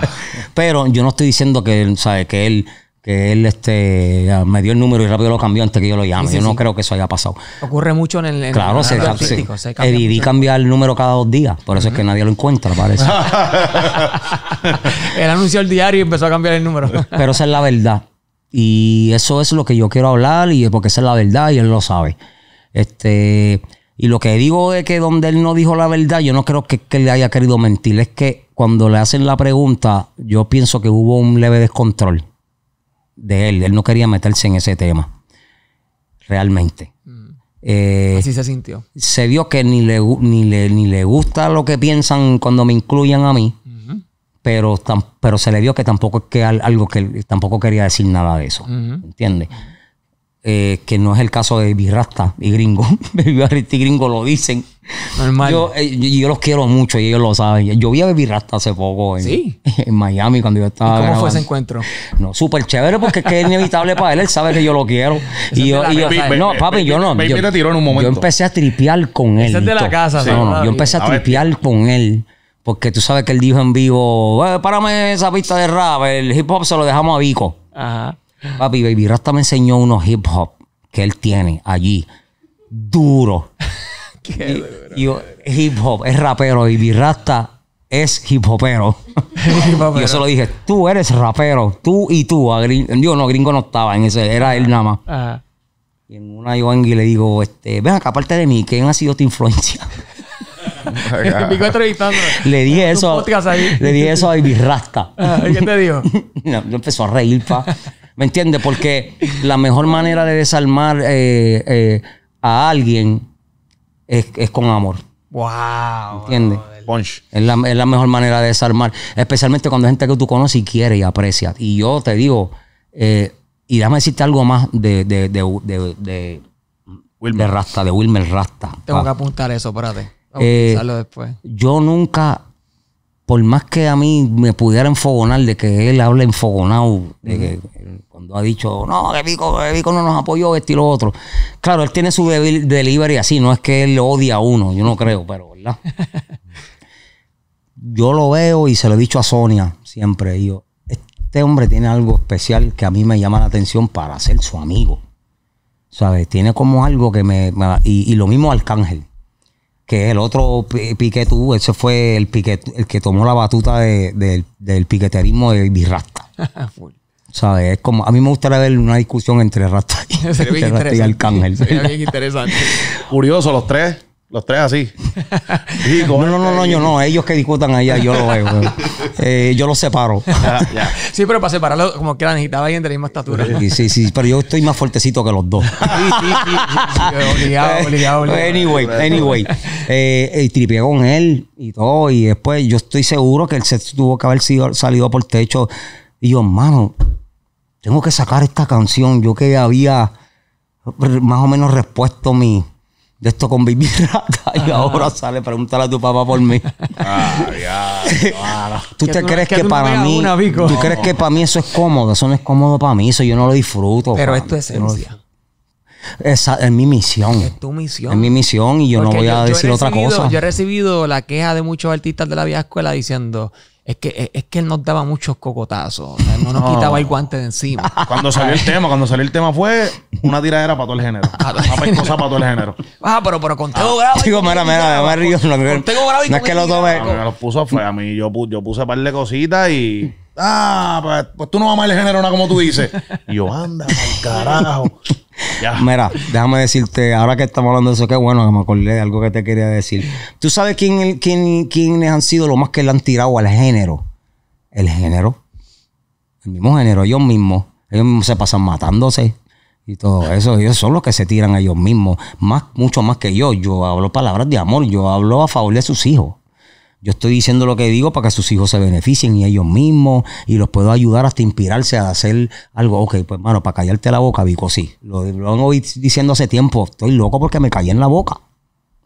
S1: Pero yo no estoy diciendo que él, Que él que él este, me dio el número y rápido lo cambió antes que yo lo llame. yo no creo que eso haya pasado.
S2: Ocurre mucho en el. claro, el se, se
S1: el número cada dos días. Por eso es que nadie lo encuentra, parece. él anunció el diario y empezó a cambiar el número. Pero esa es la verdad. Y eso es lo que yo quiero hablar, y porque esa es la verdad y él lo sabe. Este. Y lo que digo de que donde él no dijo la verdad, yo no creo que, que haya querido mentir. Es que cuando le hacen la pregunta, yo pienso que hubo un leve descontrol de él. Él no quería meterse en ese tema. Realmente. Mm. Eh, Así se sintió. Se vio que ni le, ni, le, gusta lo que piensan cuando me incluyan a mí. pero, se le vio que tampoco que algo que tampoco quería decir nada de eso. ¿entiende? ¿Entiendes? Eh, que no es el caso de Birrasta y Gringo. Birrasta y Gringo lo dicen. Normal. Yo, eh, los quiero mucho y ellos lo saben. Yo vi a Birrasta hace poco en, Miami cuando yo estaba. ¿Cómo fue ese encuentro? No, súper chévere porque es que es inevitable para él. Él sabe que yo lo quiero. y yo, no, papi, yo no. Yo, empecé a tripear con él. es de la casa, sí, yo empecé a, tripear con él. Porque tú sabes que él dijo en vivo, párame esa pista de rap, el hip hop se lo dejamos a Vico. Ajá. Papi, Baby Rasta me enseñó unos hip hop que él tiene allí. Duro. yo, hip hop, es rapero. Baby Rasta es hip hopero. y yo se lo dije, tú eres rapero. Tú y tú. yo no, gringo no estaba en ese, era él nada más. Ah. Ah. Y en una yo y le digo, este, ven acá, aparte de mí, ¿quién ha sido tu influencia? le di eso. Le di eso a Baby Rasta. Ah, ¿Qué te dijo? yo empezó a reír, pa. ¿Me entiendes? Porque la mejor manera de desarmar eh, eh, a alguien es, con amor. ¡Wow! ¿Entiendes? Punch. es, la, mejor manera de desarmar. Especialmente cuando hay gente que tú conoces y quiere y aprecias. Y yo te digo, eh, y déjame decirte algo más de, de, Wilmer. Rasta, de Wilmer Rasta. Tengo ah. que
S2: apuntar eso, espérate. Vamos a después.
S1: Yo nunca por más que a mí me pudiera enfogonar de que él habla enfogonado, de cuando ha dicho, no, que Vico, no nos apoyó, este y lo otro. Claro, él tiene su delivery así, no es que él odie a uno, yo no creo, pero, ¿verdad? yo lo veo y se lo he dicho a Sonia siempre, yo, este hombre tiene algo especial que a mí me llama la atención para ser su amigo. ¿Sabes? Tiene como algo que me... y, y lo mismo Arcángel que es el otro Piquetú, ese fue el piquet, el que tomó la batuta del, piqueterismo de Birrasta. ¿Sabes? como, a mí me gustaría ver una discusión entre Rasta y, entre Arcángel. bien interesante. Curioso, los tres los tres así. no, no, no, no, yo no. Ellos que discutan allá, yo lo veo. Eh, yo los separo.
S2: Sí, pero para separarlo, como que la necesitaba alguien de la misma estatura. Sí,
S1: sí, sí. Pero yo estoy más fuertecito que los dos. sí,
S2: sí, sí, Obligado, obligado, Anyway, anyway.
S1: Eh, eh con él y todo. Y después yo estoy seguro que él se tuvo que haber sido, salido por techo. Y yo, hermano, tengo que sacar esta canción. Yo que había más o menos respuesto mi de esto con vivir y ahora sale preguntarle a tu papá por mí. ¿Tú te crees que, para mí crees que para mí eso es cómodo? Eso no es cómodo para mí, eso yo no lo disfruto. Pero esto es esencia. es mi misión. Es tu misión. Es mi misión y yo no voy a decir otra cosa. Yo he
S2: recibido la queja de muchos artistas de la vieja escuela diciendo, es que, es que él nos daba muchos cocotazos. O sea, no nos quitaba el guante de encima.
S3: Cuando salió el tema, cuando salió el tema fue una tiradera para todo el género. Ah, una cosa para todo el género.
S2: Ah, pero, pero con todo ah, Bravo. Digo, mira, mira, me río.
S3: No, no es que lo tome. puso, fue a mí. Yo, yo puse un par de cositas y Ah, pues, pues, tú no vas a el género no como tú dices. Y yo, anda, carajo.
S1: Ya. Mira, déjame decirte, ahora que estamos hablando de eso, qué bueno que me acordé de algo que te quería decir. ¿Tú sabes quién, quién, quiénes han sido los más que le han tirado al género? El género. El mismo género, ellos mismos. Ellos mismos se pasan matándose y todo eso. Ellos son los que se tiran a ellos mismos, más, mucho más que yo. Yo hablo palabras de amor, yo hablo a favor de sus hijos. Yo estoy diciendo lo que digo para que sus hijos se beneficien y ellos mismos y los puedo ayudar hasta inspirarse a hacer algo. Ok, pues mano, para callarte la boca, Vico, sí. Lo, lo diciendo hace tiempo. Estoy loco porque me callé en la boca.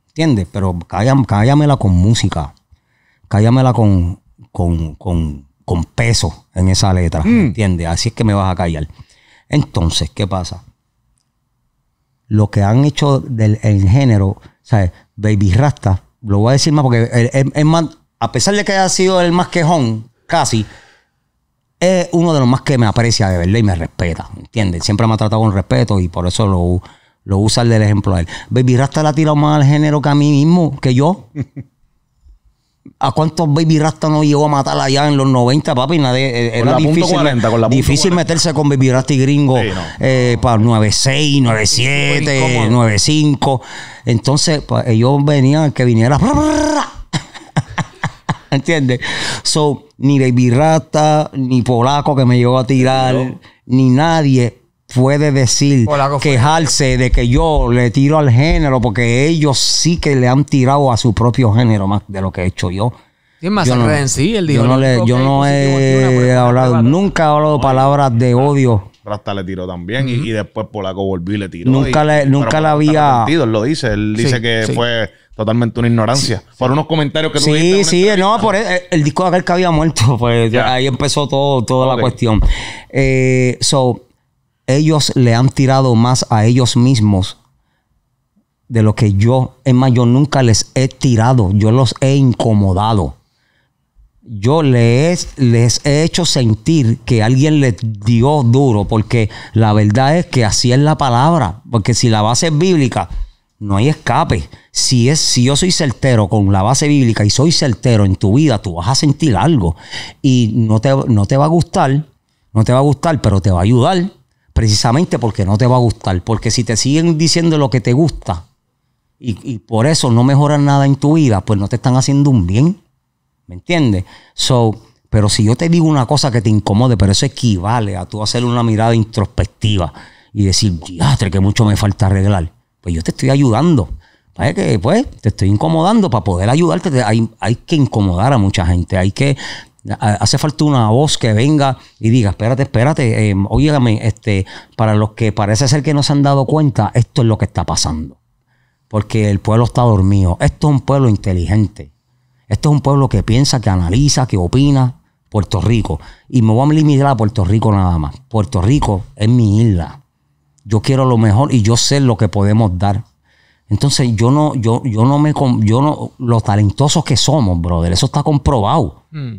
S1: ¿Entiendes? Pero cállame, cállamela con música. Cállamela con, con, con, peso en esa letra. Mm. ¿Entiendes? Así es que me vas a callar. Entonces, ¿qué pasa? Lo que han hecho del género, ¿sabes? Baby Rasta lo voy a decir más porque es más, a pesar de que haya sido el más quejón, casi, es uno de los más que me aprecia de verdad y me respeta, ¿entiendes? Siempre me ha tratado con respeto y por eso lo, lo usa el del ejemplo a él. Baby Rasta la ha tirado más al género que a mí mismo, que yo. ¿A cuántos baby rasta nos llegó a matar allá en los 90, papi? Eh, era difícil, difícil meterse con baby rasta y gringo eh, para 96, 97, 95. Entonces, pues, ellos venían que viniera. ¿Entiendes? So, ni baby rata, ni polaco que me llegó a tirar, ni nadie puede decir, quejarse de que yo le tiro al género, porque ellos sí que le han tirado a su propio género más de lo que he hecho yo. más yo no, sí, yo no, yo no he hablado, nunca he hablado palabras de odio Rasta le tiró
S3: también. y, después por la y le tiró. Nunca le, nunca la había. él lo
S1: dice. Él dice que fue
S3: totalmente una ignorancia. por unos comentarios que tú Sí,
S1: sí, no, por e, e, el, disco de aquel que había muerto, pues ahí empezó todo, toda la cuestión. Eh, so, ellos le han tirado más a ellos mismos de lo que yo, es más, yo nunca les he tirado, yo los he incomodado. Yo les, he hecho sentir que alguien les dio duro, porque la verdad es que así es la palabra, porque si la base es bíblica, no hay escape. Si, es, si yo soy certero con la base bíblica y soy certero en tu vida, tú vas a sentir algo y no te, no te va a gustar, no te va a gustar, pero te va a ayudar precisamente porque no te va a gustar. Porque si te siguen diciendo lo que te gusta y, por eso no mejoran nada en tu vida, pues no te están haciendo un bien. ¿Me entiendes? So, pero si yo te digo una cosa que te incomode, pero eso equivale a tú hacer una mirada introspectiva y decir, diastre, que mucho me falta arreglar. Pues yo te estoy ayudando. que Pues te estoy incomodando para poder ayudarte. Hay, hay que incomodar a mucha gente. Hay que Hace falta una voz que venga y diga, espérate, espérate, eh, este, para los que parece ser que no se han dado cuenta, esto es lo que está pasando. Porque el pueblo está dormido. Esto es un pueblo inteligente. Esto es un pueblo que piensa, que analiza, que opina. Puerto Rico. Y me voy a limitar a Puerto Rico nada más. Puerto Rico es mi isla. Yo quiero lo mejor y yo sé lo que podemos dar. Entonces yo no, yo, yo no me, yo no, los talentosos que somos, brother, eso está comprobado. Mm.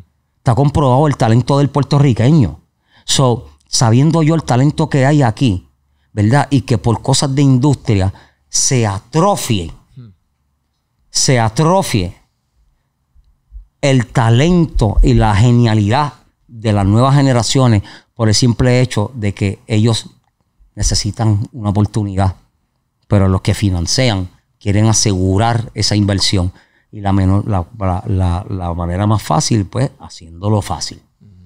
S1: Está comprobado el talento del puertorriqueño. So, sabiendo yo el talento que hay aquí, ¿verdad? Y que por cosas de industria se atrofie, se atrofie el talento y la genialidad de las nuevas generaciones por el simple hecho de que ellos necesitan una oportunidad. Pero los que financian quieren asegurar esa inversión. Y la, menor, la, manera más fácil, pues, haciéndolo fácil.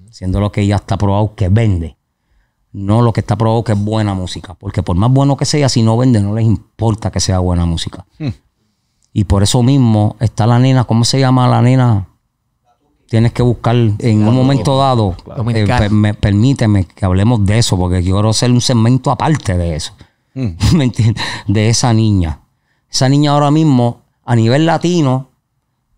S1: Haciendo lo que ya está probado que vende. No lo que está probado que es buena música. Porque por más bueno que sea, si no vende, no les importa que sea buena música. Hmm. Y por eso mismo está la nena, ¿cómo se llama la nena? Tienes que buscar en un momento dado. Eh, permíteme que hablemos de eso, porque quiero hacer un segmento aparte de eso. Hmm. ¿Me entiendes? De esa niña. Esa niña ahora mismo, a nivel latino,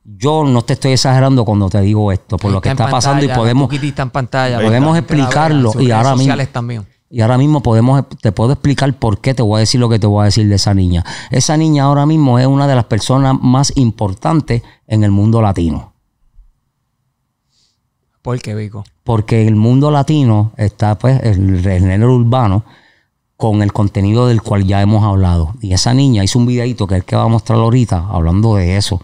S1: yo no te estoy exagerando cuando te digo esto, por lo que está pasando y podemos,
S2: en pantalla, podemos explicarlo y ahora mismo
S1: y ahora mismo podemos te puedo explicar por qué te voy a decir lo que te voy a decir de esa niña. Esa niña ahora mismo es una de las personas más importantes en el mundo latino. ¿Por qué, Vico? Porque el mundo latino está pues el género urbano con el contenido del cual ya hemos hablado. Y esa niña hizo un videito que es el que va a mostrar ahorita hablando de eso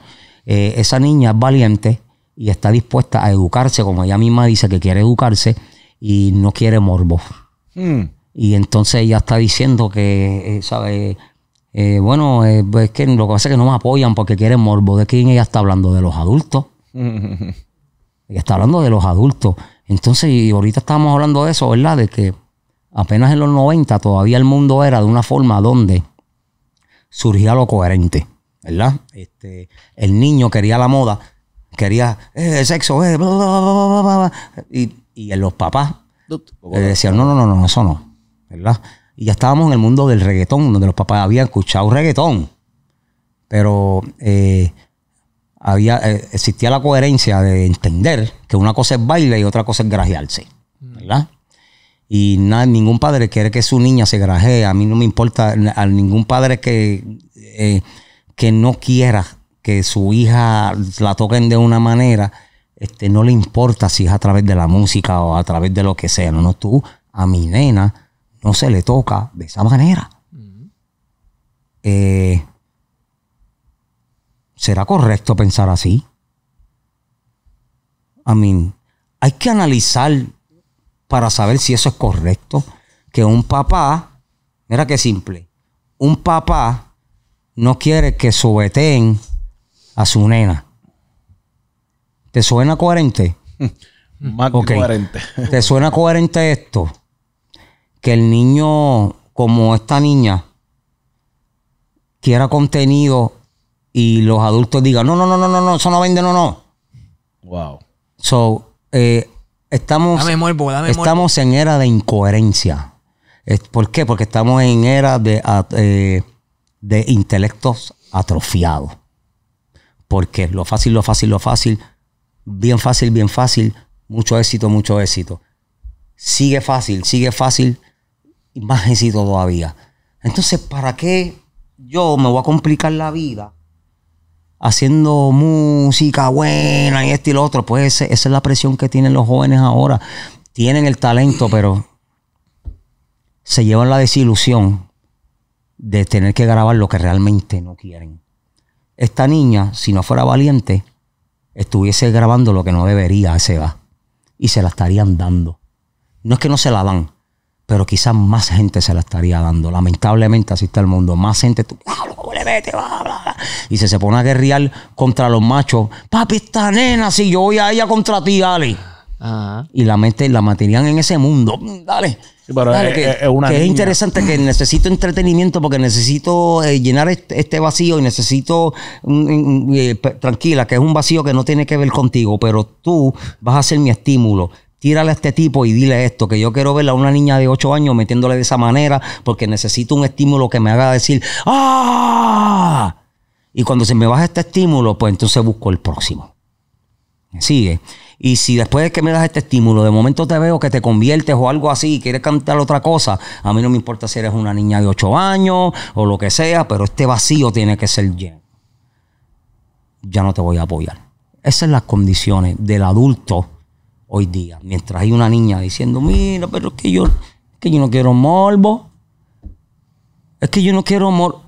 S1: eh, esa niña es valiente y está dispuesta a educarse, como ella misma dice que quiere educarse y no quiere morbo. Hmm. Y entonces ella está diciendo que, eh, ¿sabe? Eh, bueno, pues es que lo que pasa es que no me apoyan porque quieren morbo. ¿De quién ella está hablando? De los adultos. Hmm. Ella está hablando de los adultos. Entonces, ahorita estábamos hablando de eso, ¿verdad? De que apenas en los 90 todavía el mundo era de una forma donde surgía lo coherente. ¿verdad? Este, el niño quería la moda, quería eh, el sexo, y, los papás decían, no, no, no, no, eso no, ¿verdad? Y ya estábamos en el mundo del reggaetón, donde los papás habían escuchado reggaetón, pero eh, había, eh, existía la coherencia de entender que una cosa es baile y otra cosa es grajearse, mm. ¿verdad? Y nada, ningún padre quiere que su niña se grajee. A mí no me importa, a ningún padre que que no quiera que su hija la toquen de una manera, este, no le importa si es a través de la música o a través de lo que sea. No, no tú a mi nena no se le toca de esa manera. Eh, ¿Será correcto pensar así? A mí hay que analizar para saber si eso es correcto. Que un papá, mira que simple, un papá no quiere que subeteen a su nena. ¿Te suena coherente? Más coherente. ¿Te suena coherente esto? Que el niño, como esta niña, quiera contenido y los adultos digan, no, no, no, no, no, no eso no vende, no, no. Wow. So, eh, estamos, estamos en era de incoherencia. ¿Por qué? Porque estamos en era de... Eh, de intelectos atrofiados. Porque lo fácil, lo fácil, lo fácil, bien fácil, bien fácil, mucho éxito, mucho éxito. Sigue fácil, sigue fácil, y más éxito todavía. Entonces, ¿para qué yo me voy a complicar la vida haciendo música buena y este y lo otro? Pues esa es la presión que tienen los jóvenes ahora. Tienen el talento, pero se llevan la desilusión de tener que grabar lo que realmente no quieren. Esta niña, si no fuera valiente, estuviese grabando lo que no debería a va Y se la estarían dando. No es que no se la dan, pero quizás más gente se la estaría dando. Lamentablemente así está el mundo. Más gente, tú, ah, Y se, se pone a guerrear contra los machos. Papi, esta nena, si yo voy a ella contra ti, Ali. Y la mente, la material en ese mundo. Dale. es, que, es, interesante que necesito entretenimiento porque necesito eh, llenar este, vacío y necesito eh, tranquila, que es un vacío que no tiene que ver contigo, pero tú vas a ser mi estímulo tírale a este tipo y dile esto, que yo quiero verla a una niña de 8 años metiéndole de esa manera, porque necesito un estímulo que me haga decir, ¡ah! Y cuando se me baja este estímulo, pues entonces busco el próximo. sigue? Y si después de que me das este estímulo, de momento te veo que te conviertes o algo así y quieres cantar otra cosa, a mí no me importa si eres una niña de 8 años o lo que sea, pero este vacío tiene que ser lleno. Ya no te voy a apoyar. Esas son las condiciones del adulto hoy día. Mientras hay una niña diciendo, mira, pero es que yo, que yo no quiero morbo. Es que yo no quiero amor,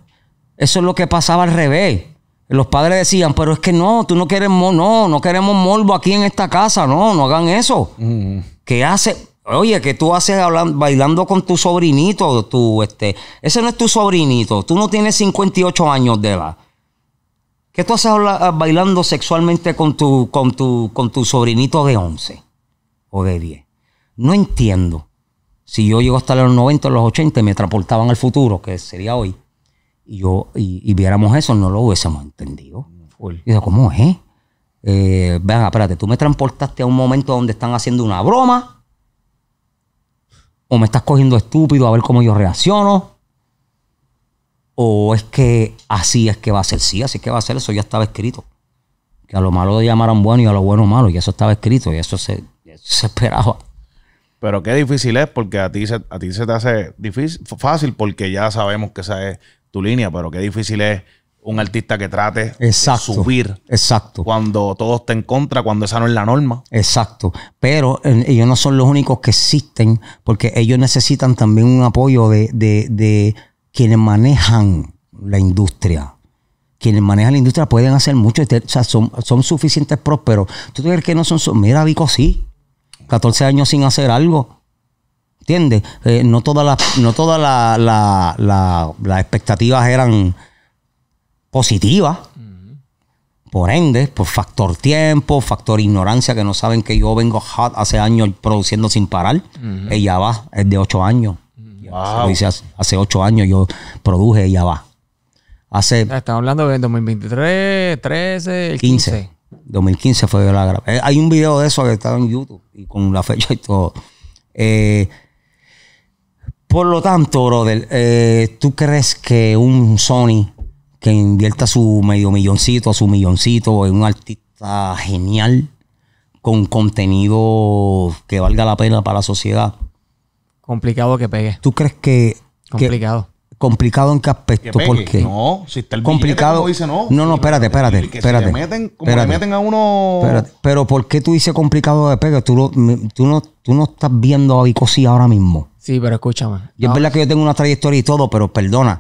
S1: Eso es lo que pasaba al revés. Los padres decían, pero es que no, tú no quieres no, no queremos morbo aquí en esta casa, no, no hagan eso. Mm. ¿Qué hace? Oye, que tú haces bailando con tu sobrinito, tu, este, ese no es tu sobrinito, tú no tienes 58 años de edad. ¿Qué tú haces bailando sexualmente con tu, con tu, con tu sobrinito de 11 o de 10? No entiendo. Si yo llego hasta los 90, los 80, me transportaban al futuro, que sería hoy y yo y, viéramos eso, no lo hubiésemos entendido. Y digo, ¿cómo es? Eh, venga, espérate, tú me transportaste a un momento donde están haciendo una broma. O me estás cogiendo estúpido a ver cómo yo reacciono. O es que así es que va a ser. Sí, así es que va a ser. Eso ya estaba escrito. Que a lo malo le llamaran bueno y a lo bueno malo. Y eso estaba escrito. Y eso se, esperaba.
S3: Pero qué difícil es porque a ti se, a ti se te hace difícil, fácil porque ya sabemos que esa es tu línea, pero qué difícil es un artista que trate de subir. Exacto. Cuando todo está en contra, cuando esa no es la
S1: norma. Exacto. Pero ellos no son los únicos que existen, porque ellos necesitan también un apoyo de, quienes manejan la industria. Quienes manejan la industria pueden hacer mucho, o sea, son, suficientes prósperos. ¿Tú ves que no son? Mira, Vico, sí. 14 años sin hacer algo. Eh, no todas las no las expectativas eran positivas. Por ende, por factor tiempo, factor ignorancia, que no saben que yo vengo hace años produciendo sin parar. Ella va, es de ocho años. hace, ocho años yo produje Ella va. Hace. Estamos hablando de 2023, 13, 15. 2015 fue la grabación. Eh, hay un video de eso que está en YouTube y con la fecha y todo. Eh, por lo tanto, brother, eh, ¿tú crees que un Sony que invierta su medio milloncito, a su milloncito en un artista genial con contenido que valga la pena para la sociedad? Complicado que pegue. ¿Tú crees que... Complicado. ¿Complicado en qué aspecto? ¿Por qué? No, si está el complicado. no. No, no, espérate, espérate. espérate, meten, como meten a uno. Pero ¿por qué tú dices complicado de pegue? Tú, tú, no, tú no estás viendo ahí Vicosí ahora mismo. Sí, pero escúchame. Y es verdad que yo tengo una trayectoria y todo, pero perdona.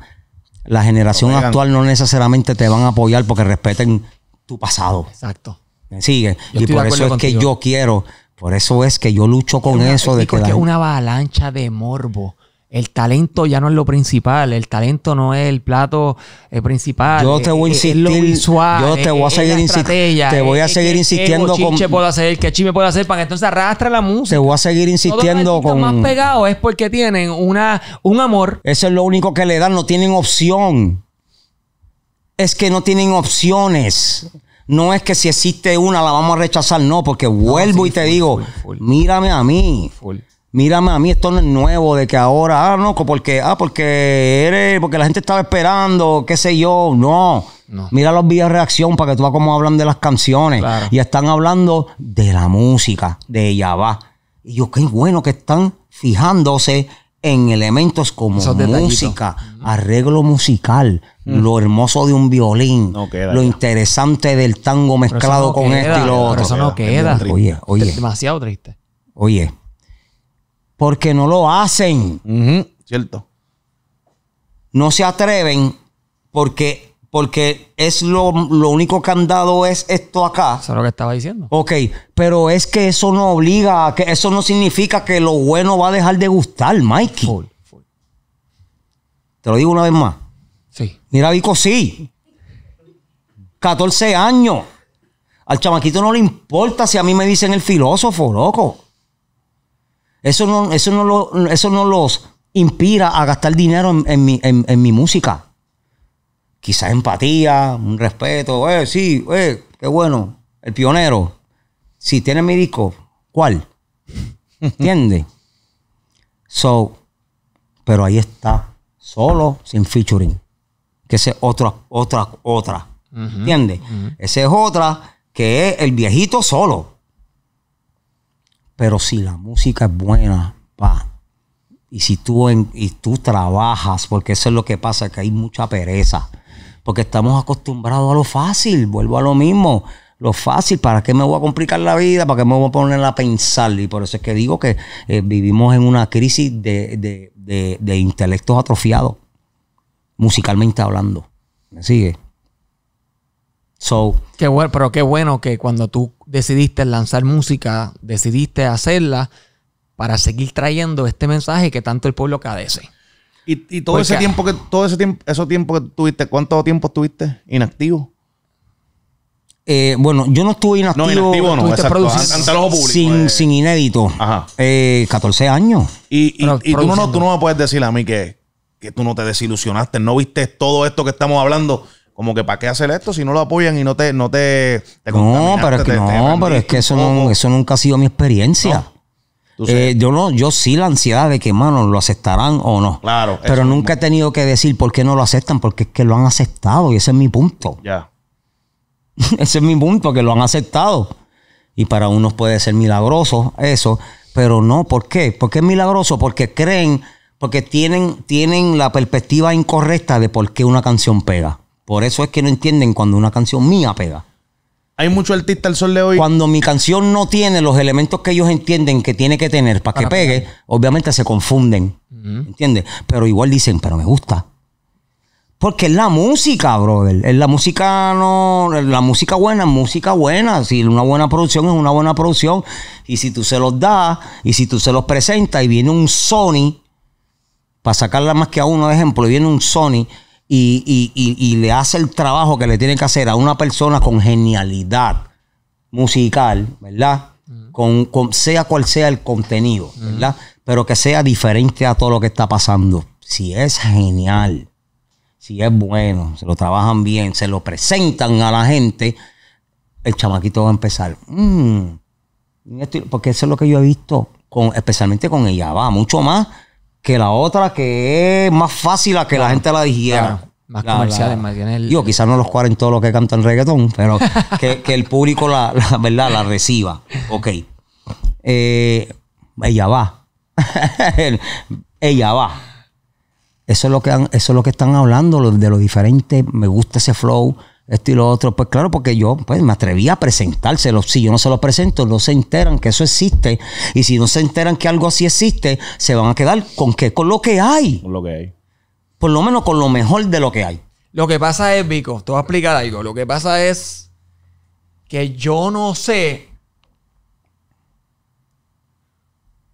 S1: La generación actual no necesariamente te van a apoyar porque respeten tu pasado. Exacto. sigue? y por eso es que yo quiero, por eso es que yo lucho con eso de que. Es una
S2: avalancha de morbo el talento ya no es lo principal, el talento no es el plato eh, principal. Yo eh, te voy a insistir, yo te voy a eh, seguir insistiendo, te voy a seguir insistiendo con qué puedo hacer, qué chisme puedo hacer para que entonces arrastre la música. Te voy a seguir insistiendo Todos los con más pegado es porque tienen
S1: una un amor. Eso es lo único que le dan, no tienen opción. Es que no tienen opciones. No es que si existe una la vamos a rechazar, no, porque vuelvo y te digo, mírame a mí a mí esto es nuevo de que ahora, ah, no, porque, ah, porque eres, porque la gente estaba esperando, qué sé yo. No. Mira los videos de reacción para que tú veas cómo hablan de las canciones. Y están hablando de la música, de ella va. Y yo, qué bueno que están fijándose en elementos como música, arreglo musical, mm. lo hermoso de un violín, lo interesante del tango mezclado con esto y lo otro. Eso no queda. Oye, oye. Demasiado triste. Oye porque no lo hacen. Cierto. No se atreven porque, porque es lo, único que han dado es esto acá. Eso es lo que estaba diciendo. Ok, pero es que eso no obliga, que eso no significa que lo bueno va a dejar de gustar, Mikey. Te lo digo una vez más. Sí. Mira, Vico, sí. 14 años. Al chamaquito no le importa si a mí me dicen el filósofo, loco. Eso no, lo, eso no los inspira a gastar dinero en, mi, música. Quizás empatía, un respeto. Eh, sí, eh, qué bueno. El pionero. Si tiene mi disco, ¿cuál? entiende so, pero ahí está. Solo, sin featuring. Que es otra, otra, otra. ¿Entiendes? ese es otra que es el viejito solo. Pero si la música es buena, va. Y si tú, tú trabajas, porque eso es lo que pasa, que hay mucha pereza. Porque estamos acostumbrados a lo fácil, vuelvo a lo mismo lo fácil, ¿para qué me voy a complicar la vida? ¿Para qué me voy a poner a pensar? Y por eso es que digo que eh, vivimos en una crisis de, de, intelectos atrofiados, musicalmente hablando. ¿Me sigue? qué bueno, pero qué bueno que cuando tú decidiste lanzar
S2: música, decidiste hacerla para seguir trayendo este mensaje que tanto el pueblo cadece. Y, todo ese tiempo
S3: que, todo ese tiempo, eso tiempo que tuviste, ¿cuánto tiempo estuviste
S1: inactivo? Eh, bueno, yo no estuve inactivo. No, inactivo no, ante sin, eh. sin, inédito. Ajá. 14 eh, años. Y, tú, no, tú
S3: no me puedes decir a mí que, que tú no te desilusionaste, no viste todo esto que estamos hablando como que para qué hacer esto si no lo apoyan y no te, no No,
S1: pero es que, no, pero es que eso, nunca ha sido mi experiencia. Eh, yo no, yo sí la ansiedad de que, mano, lo aceptarán o no. Claro. Pero nunca he tenido que decir por qué no lo aceptan, porque es que lo han aceptado y ese es mi punto. Ya. ese es mi punto, que lo han aceptado. Y para unos puede ser milagroso eso, pero no, ¿por qué? ¿Por qué es milagroso, porque creen, porque tienen, tienen la perspectiva incorrecta de por qué una canción pega. Por eso es que no entienden cuando una canción mía pega. Hay mucho artista al sol de hoy. Cuando mi canción no tiene los elementos que ellos entienden que tiene que tener para, que pegue, obviamente se confunden. ¿Entiendes? Pero igual dicen, pero me gusta. Porque es la música, brother. Es la música no, la música buena, es música buena. Si una buena producción es una buena producción. Y si tú se los das, y si tú se los presentas, y viene un Sony, para sacarla más que a uno de ejemplo, y viene un Sony y, le hace el trabajo que le tiene que hacer a una persona con genialidad musical, ¿verdad? Con, sea cual sea el contenido, ¿verdad? Pero que sea diferente a todo lo que está pasando. Si es genial, si es bueno, se lo trabajan bien, se lo presentan a la gente, el chamaquito va a empezar. Mm, porque eso es lo que yo he visto, con, especialmente con ella, va mucho más que la otra que es más fácil a que la gente la digiera. más comerciales, más bien Yo, quizás no los cuaren todos los que cantan reggaetón, pero que, el público la, verdad la reciba. Ok. Eh, ella va. ella va. Eso es lo que eso es lo que están hablando, de lo diferente. Me gusta ese flow esto y lo otro. Pues claro, porque yo pues, me atreví a presentárselo. Si yo no se lo presento, no se enteran que eso existe. Y si no se enteran que algo así existe, se van a quedar con qué? Con lo que hay. Con lo que hay. Por lo menos con lo mejor de lo que hay.
S2: Lo que pasa es, Vico, te voy a explicar algo. Lo que pasa es que yo no sé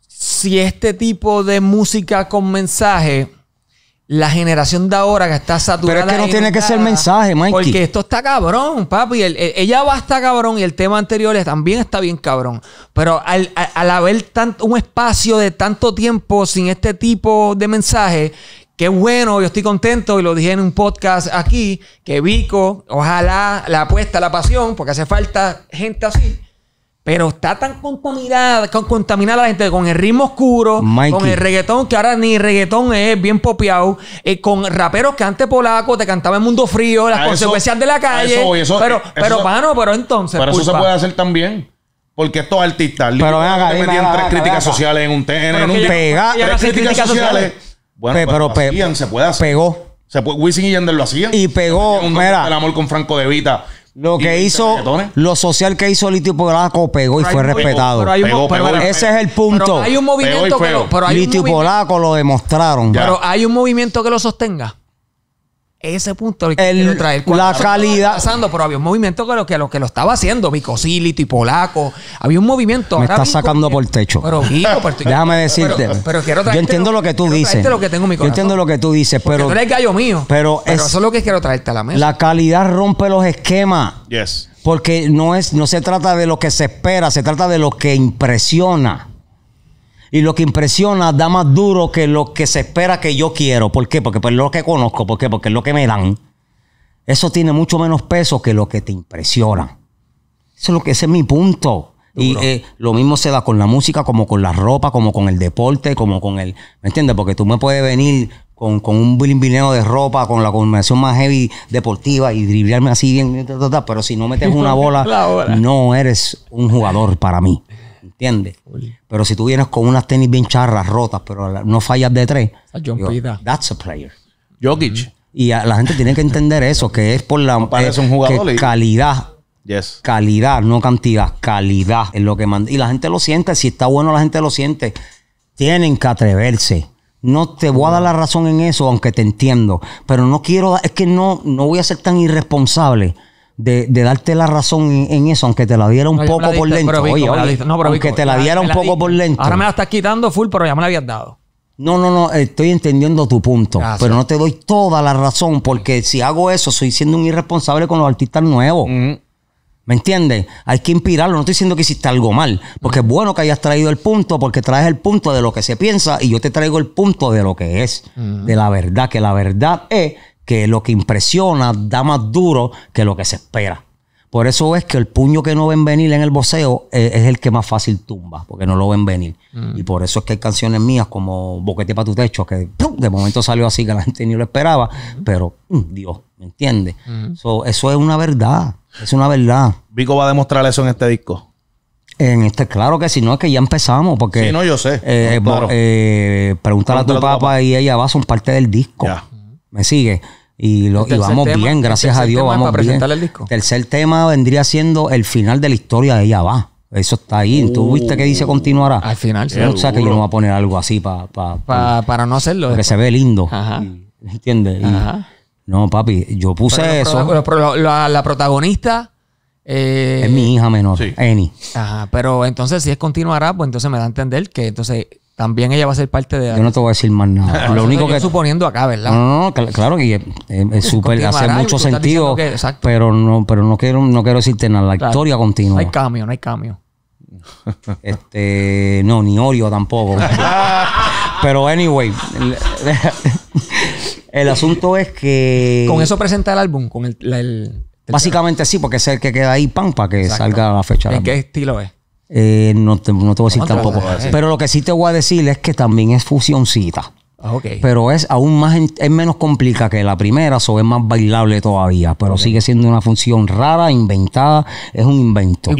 S2: si este tipo de música con mensaje la generación de ahora que está saturada. Pero es que no tiene que ser mensaje, Mikey. Porque esto está cabrón, papi. ella va a estar cabrón y el tema anterior también está bien cabrón. Pero al, haber tanto, un espacio de tanto tiempo sin este tipo de mensaje, qué bueno, yo estoy contento y lo dije en un podcast aquí, que Vico, ojalá la apuesta, la pasión, porque hace falta gente así pero está tan contaminada, contaminada la gente con el ritmo oscuro, con el reggaetón, que ahora ni reggaetón es bien popeado, eh, con raperos que antes polacos te cantaban el mundo frío, las consecuencias de la calle. Eso, pero, pero,
S3: pero entonces. Pero eso se puede hacer también. Porque estos artistas pero acá, Me metían tres críticas sociales en un tema, en un pega, tres críticas sociales. Bueno, pero, se puede hacer. Pegó. Se puede, Wisin y Yandel lo hacían. Y pegó, mira. El amor con Franco De Vita lo que hizo,
S1: lo social que hizo Litio Polaco pegó y fue respetado. Ese es el punto. hay un movimiento que Polaco lo demostraron. Pero
S2: hay un movimiento que lo sostenga ese punto La calidad. Pasando, pero había un movimiento que lo que lo, estaba haciendo, cosilito y Polaco. Había un movimiento. Me está sacando por el
S1: techo. Déjame decirte. Yo entiendo lo, que tú dices. yo entiendo lo que tú dices, pero. mío. Pero, eso es lo que quiero traerte a la mesa. La calidad rompe los esquemas. Porque no, es, no se trata de lo que se espera, se trata de lo que impresiona. Y lo que impresiona da más duro que lo que se espera que yo quiero. ¿Por qué? Porque es lo que conozco. ¿Por qué? Porque es lo que me dan. Eso tiene mucho menos peso que lo que te impresiona. Eso es lo que ese es mi punto. Y eh, lo mismo se da con la música, como con la ropa, como con el deporte, como con el. ¿Me entiendes? Porque tú me puedes venir con, un bilineo de ropa, con la combinación más heavy deportiva y driblarme así bien, pero si no metes una bola, no eres un jugador para mí. ¿entiendes? Pero si tú vienes con unas tenis bien charras, rotas, pero no fallas de tres, that's a player. Jokic. Y la gente tiene que entender eso, que es por la eh, calidad. Calidad, no cantidad, calidad es lo que Y la gente lo siente, si está bueno la gente lo siente. Tienen que atreverse. No te voy a dar la razón en eso, aunque te entiendo. Pero no quiero, es que no, no voy a ser tan irresponsable de, darte la razón en, eso, aunque te la diera un poco por lento. aunque te la diera un poco por lento. Ahora me
S2: la estás quitando full, pero ya me la habías dado.
S1: No, no, no, estoy entendiendo tu punto, pero no te doy toda la razón, porque si hago eso, soy siendo un irresponsable con los artistas nuevos. ¿Me entiendes? Hay que inspirarlo. No estoy diciendo que hiciste algo mal, porque es bueno que hayas traído el punto, porque traes el punto de lo que se piensa y yo te traigo el punto de lo que es, de la verdad, que la verdad es que lo que impresiona da más duro que lo que se espera. Por eso es que el puño que no ven venir en el boceo eh, es, el que más fácil tumba, porque no lo ven venir. Mm. Y por eso es que hay canciones mías como Boquete para tu techo, que de momento salió así que la gente ni lo esperaba, mm. pero mm, Dios, ¿me entiendes? eso es una verdad, es una verdad. Vico va a demostrar eso en este disco. En este, claro que si no, es que ya empezamos. Porque, sí, no, yo sé. Eh, eh, eh a tu papá, y ella va, son parte del disco. ¿Me sigue? Y, lo, vamos bien, gracias a Dios, vamos para bien. El disco. Tercer tema vendría siendo el final de la historia de Ella va. Eso está ahí. ¿Tú viste que dice uh, continuará? Al final, sí. O sea, que yo no voy a poner algo así para... para no hacerlo. Porque se ve lindo. Ajá. ¿Entiendes? Ajá. No, papi, yo puse eso.
S2: la, protagonista. Eh, es mi hija
S1: menor, Eni.
S2: Ajá, pero entonces si es continuará, pues entonces me da a entender que entonces también ella va a ser parte de. Yo no
S1: te voy a decir más nada. Ah, lo único que. suponiendo acá, ¿verdad? No, no, claro que es súper. Hace mucho sentido. pero no, pero no quiero, no quiero decirte nada. La historia continúa. No hay
S2: cambio, no hay cambio.
S1: Este, no, ni Orio tampoco. pero anyway. el asunto es que. Con eso
S2: presenta el álbum, con el.
S1: Básicamente sí, porque es el que queda ahí, para que salga la fecha. ¿En qué estilo es? Eh, no, te, no, voy a decir tampoco. Pero lo que sí te voy a decir es que también es fusioncita. Ah, pero es aún más, es menos complicada que la primera, o es más bailable todavía, pero sigue siendo una función rara, inventada, es un invento.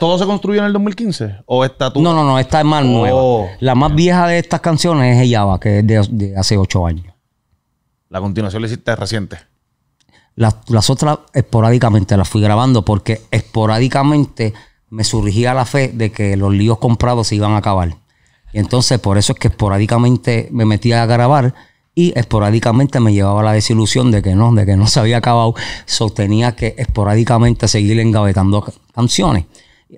S3: todo, se, construyó en el
S1: 2015? ¿O está tú? No, no, no, esta es más oh. nueva. La más vieja de estas canciones es Va, que es de, hace ocho años.
S3: La continuación la hiciste reciente.
S1: Las, las otras esporádicamente las fui grabando porque esporádicamente me surgía la fe de que los líos comprados se iban a acabar. Y entonces por eso es que esporádicamente me metía a grabar y esporádicamente me llevaba la desilusión de que no, de que no se había acabado. Sostenía que esporádicamente seguir engavetando canciones.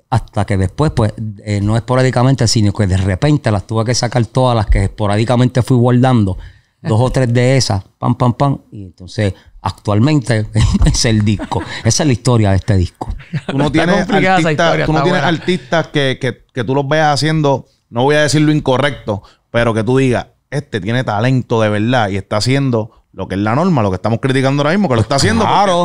S1: Hasta que después, pues, eh, no esporádicamente, sino que de repente las tuve que sacar todas las que esporádicamente fui guardando. Dos o tres de esas, pam, pam, pam. Y entonces actualmente es el disco. Esa es la historia de este disco. Tú
S3: no tienes, artistas, que, tú los veas haciendo, no voy a decir lo incorrecto, pero que tú digas, este tiene talento de verdad y está haciendo lo que es la norma, lo que estamos criticando ahora mismo, que lo está haciendo. Claro.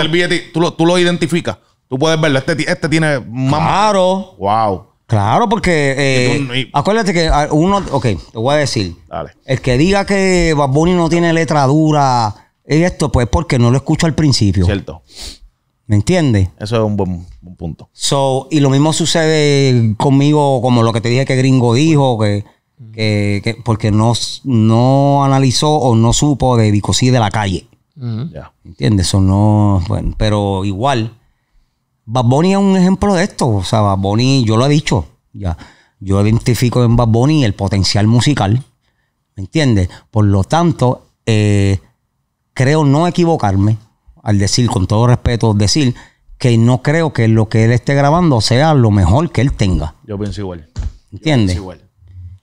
S3: tú, lo, identificas. Tú puedes verlo. Este, este tiene más. Claro. Wow.
S1: Claro, porque eh, acuérdate que ah, uno, ok, te voy a decir, Dale. el que diga que Baboni no tiene letra dura, y esto, pues, porque no lo escucho al principio. Cierto. ¿Me entiendes? Eso es un buen, punto. y lo mismo sucede conmigo, como lo que te dije que Gringo dijo, que, porque no, no analizó o no supo de Vicosí de la calle. ¿Me ¿Entiendes? Eso no. pero igual. Bad Bunny es un ejemplo de esto. O sea, Bad Bunny, yo lo he dicho. Ya. Yo identifico en Bad Bunny el potencial musical. ¿Me entiendes? Por lo tanto, eh, creo no equivocarme al decir, con todo respeto, decir que no creo que lo que él esté grabando sea lo mejor que él tenga. Yo pienso igual. ¿Entiendes? Yo pienso
S3: igual.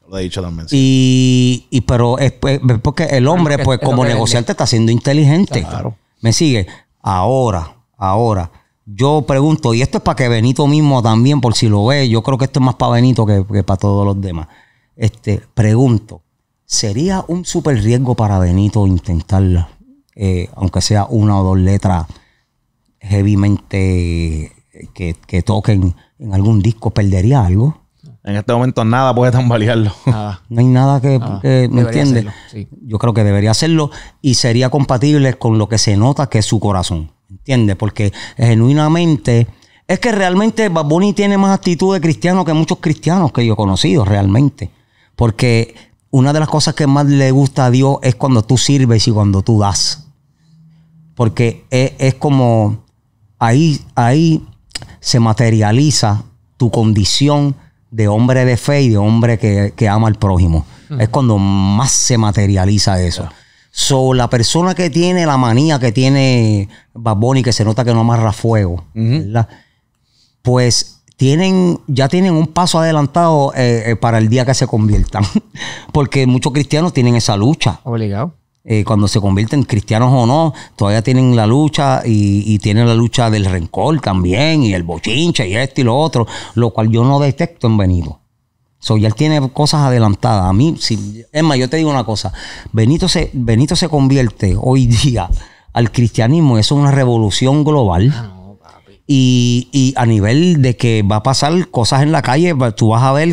S3: Lo he dicho también.
S1: Y, y pero pues, es, porque el hombre, pues como negociante, está siendo inteligente. Claro. ¿Me sigue? Ahora, ahora. Yo pregunto, y esto es para que Benito mismo también, por si lo ve, yo creo que esto es más para Benito que, que para todos los demás. Este, pregunto, ¿sería un super riesgo para Benito intentarla? Eh, aunque sea una o dos letras heavymente eh, que, toquen en algún disco, perdería algo. En este momento
S3: nada puede tambalearlo. No hay nada que,
S1: Yo creo que debería hacerlo y sería compatible con lo que se nota que es su corazón. ¿Entiendes? Porque genuinamente, es que realmente Bad tiene más actitud de cristiano que muchos cristianos que yo he conocido realmente. Porque una de las cosas que más le gusta a Dios es cuando tú sirves y cuando tú das porque e, es, como ahí, ahí se materializa tu condición de hombre de fe y de hombre que, ama al prójimo. Es cuando más se materializa eso. So, la persona que tiene la manía que tiene Baboni, que se nota que no amarra fuego, pues tienen, ya tienen un paso adelantado eh, eh, para el día que se conviertan. Porque muchos cristianos tienen esa lucha. Obligado. Eh, cuando se convierten cristianos o no, todavía tienen la lucha y, tienen la lucha del rencor también y el bochinche y esto y lo otro, lo cual yo no detecto en Benito. So, ya él tiene cosas adelantadas. A mí, si, es yo te digo una cosa, Benito se, Benito se convierte hoy día al cristianismo, eso es una revolución global. Ah, y, a nivel de que va a pasar cosas en la calle, tú vas a ver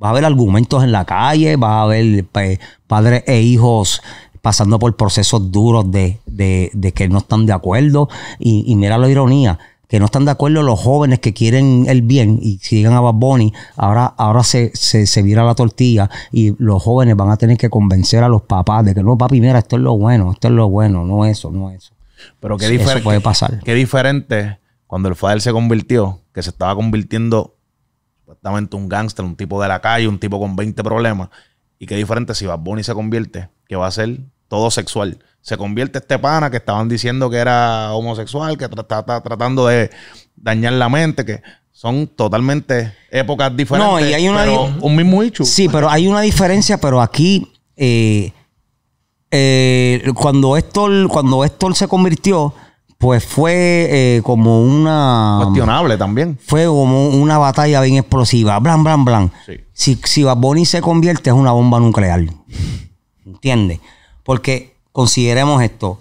S1: a ver argumentos en la calle, vas a ver pues, padres e hijos pasando por procesos duros de, de, que no están de acuerdo. Y, mira la ironía, que no están de acuerdo los jóvenes que quieren el bien y sigan a Bad Bunny, ahora, ahora se, se, vira la tortilla y los jóvenes van a tener que convencer a los papás de que no, papi, mira, esto es lo bueno, esto es lo bueno, no eso, no eso. Pero qué diferente. puede pasar.
S3: Qué diferente cuando el Fadel se convirtió, que se estaba convirtiendo supuestamente un gángster, un tipo de la calle, un tipo con 20 problemas. Y qué diferente si Bad Bunny se convierte, que va a ser todo sexual. Se convierte este pana que estaban diciendo que era homosexual, que está tratando de dañar la mente, que son totalmente épocas diferentes. No, y hay una. un
S1: mismo hecho. Sí, pero hay una diferencia, pero aquí. Eh, eh, cuando, Héctor, cuando se convirtió, pues fue eh, como una. Cuestionable también. Fue como una batalla bien explosiva. Blan, blan, blan. Si, si se convierte, es una bomba nuclear. ¿Entiendes? Porque consideremos esto,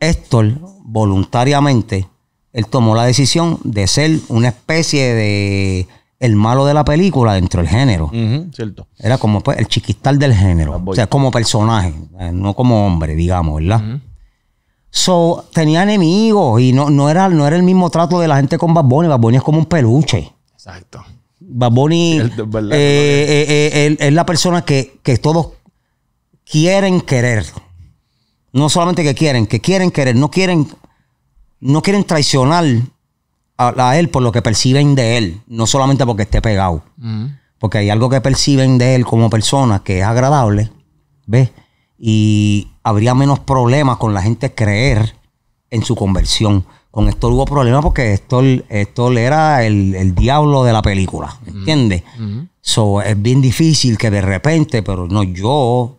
S1: Héctor voluntariamente, él tomó la decisión de ser una especie de el malo de la película dentro del género. cierto. Era como pues, el chiquistal del género. O sea, como personaje, no como hombre, digamos, ¿verdad? So, tenía enemigos y no, no, era, no era el mismo trato de la gente con Bad Bunny. es como un peluche. Exacto. Bad Bunny es, la persona que, que todos quieren querer. No solamente que quieren, que quieren querer, no quieren, no quieren traicionar a, él por lo que perciben de él, no solamente porque esté pegado. Mm. Porque hay algo que perciben de él como persona que es agradable, ¿ves? Y habría menos problemas con la gente creer en su conversión. Con esto hubo problemas porque esto era el, diablo de la película, mm. ¿entiendes? Mm. es bien difícil que de repente, pero no, yo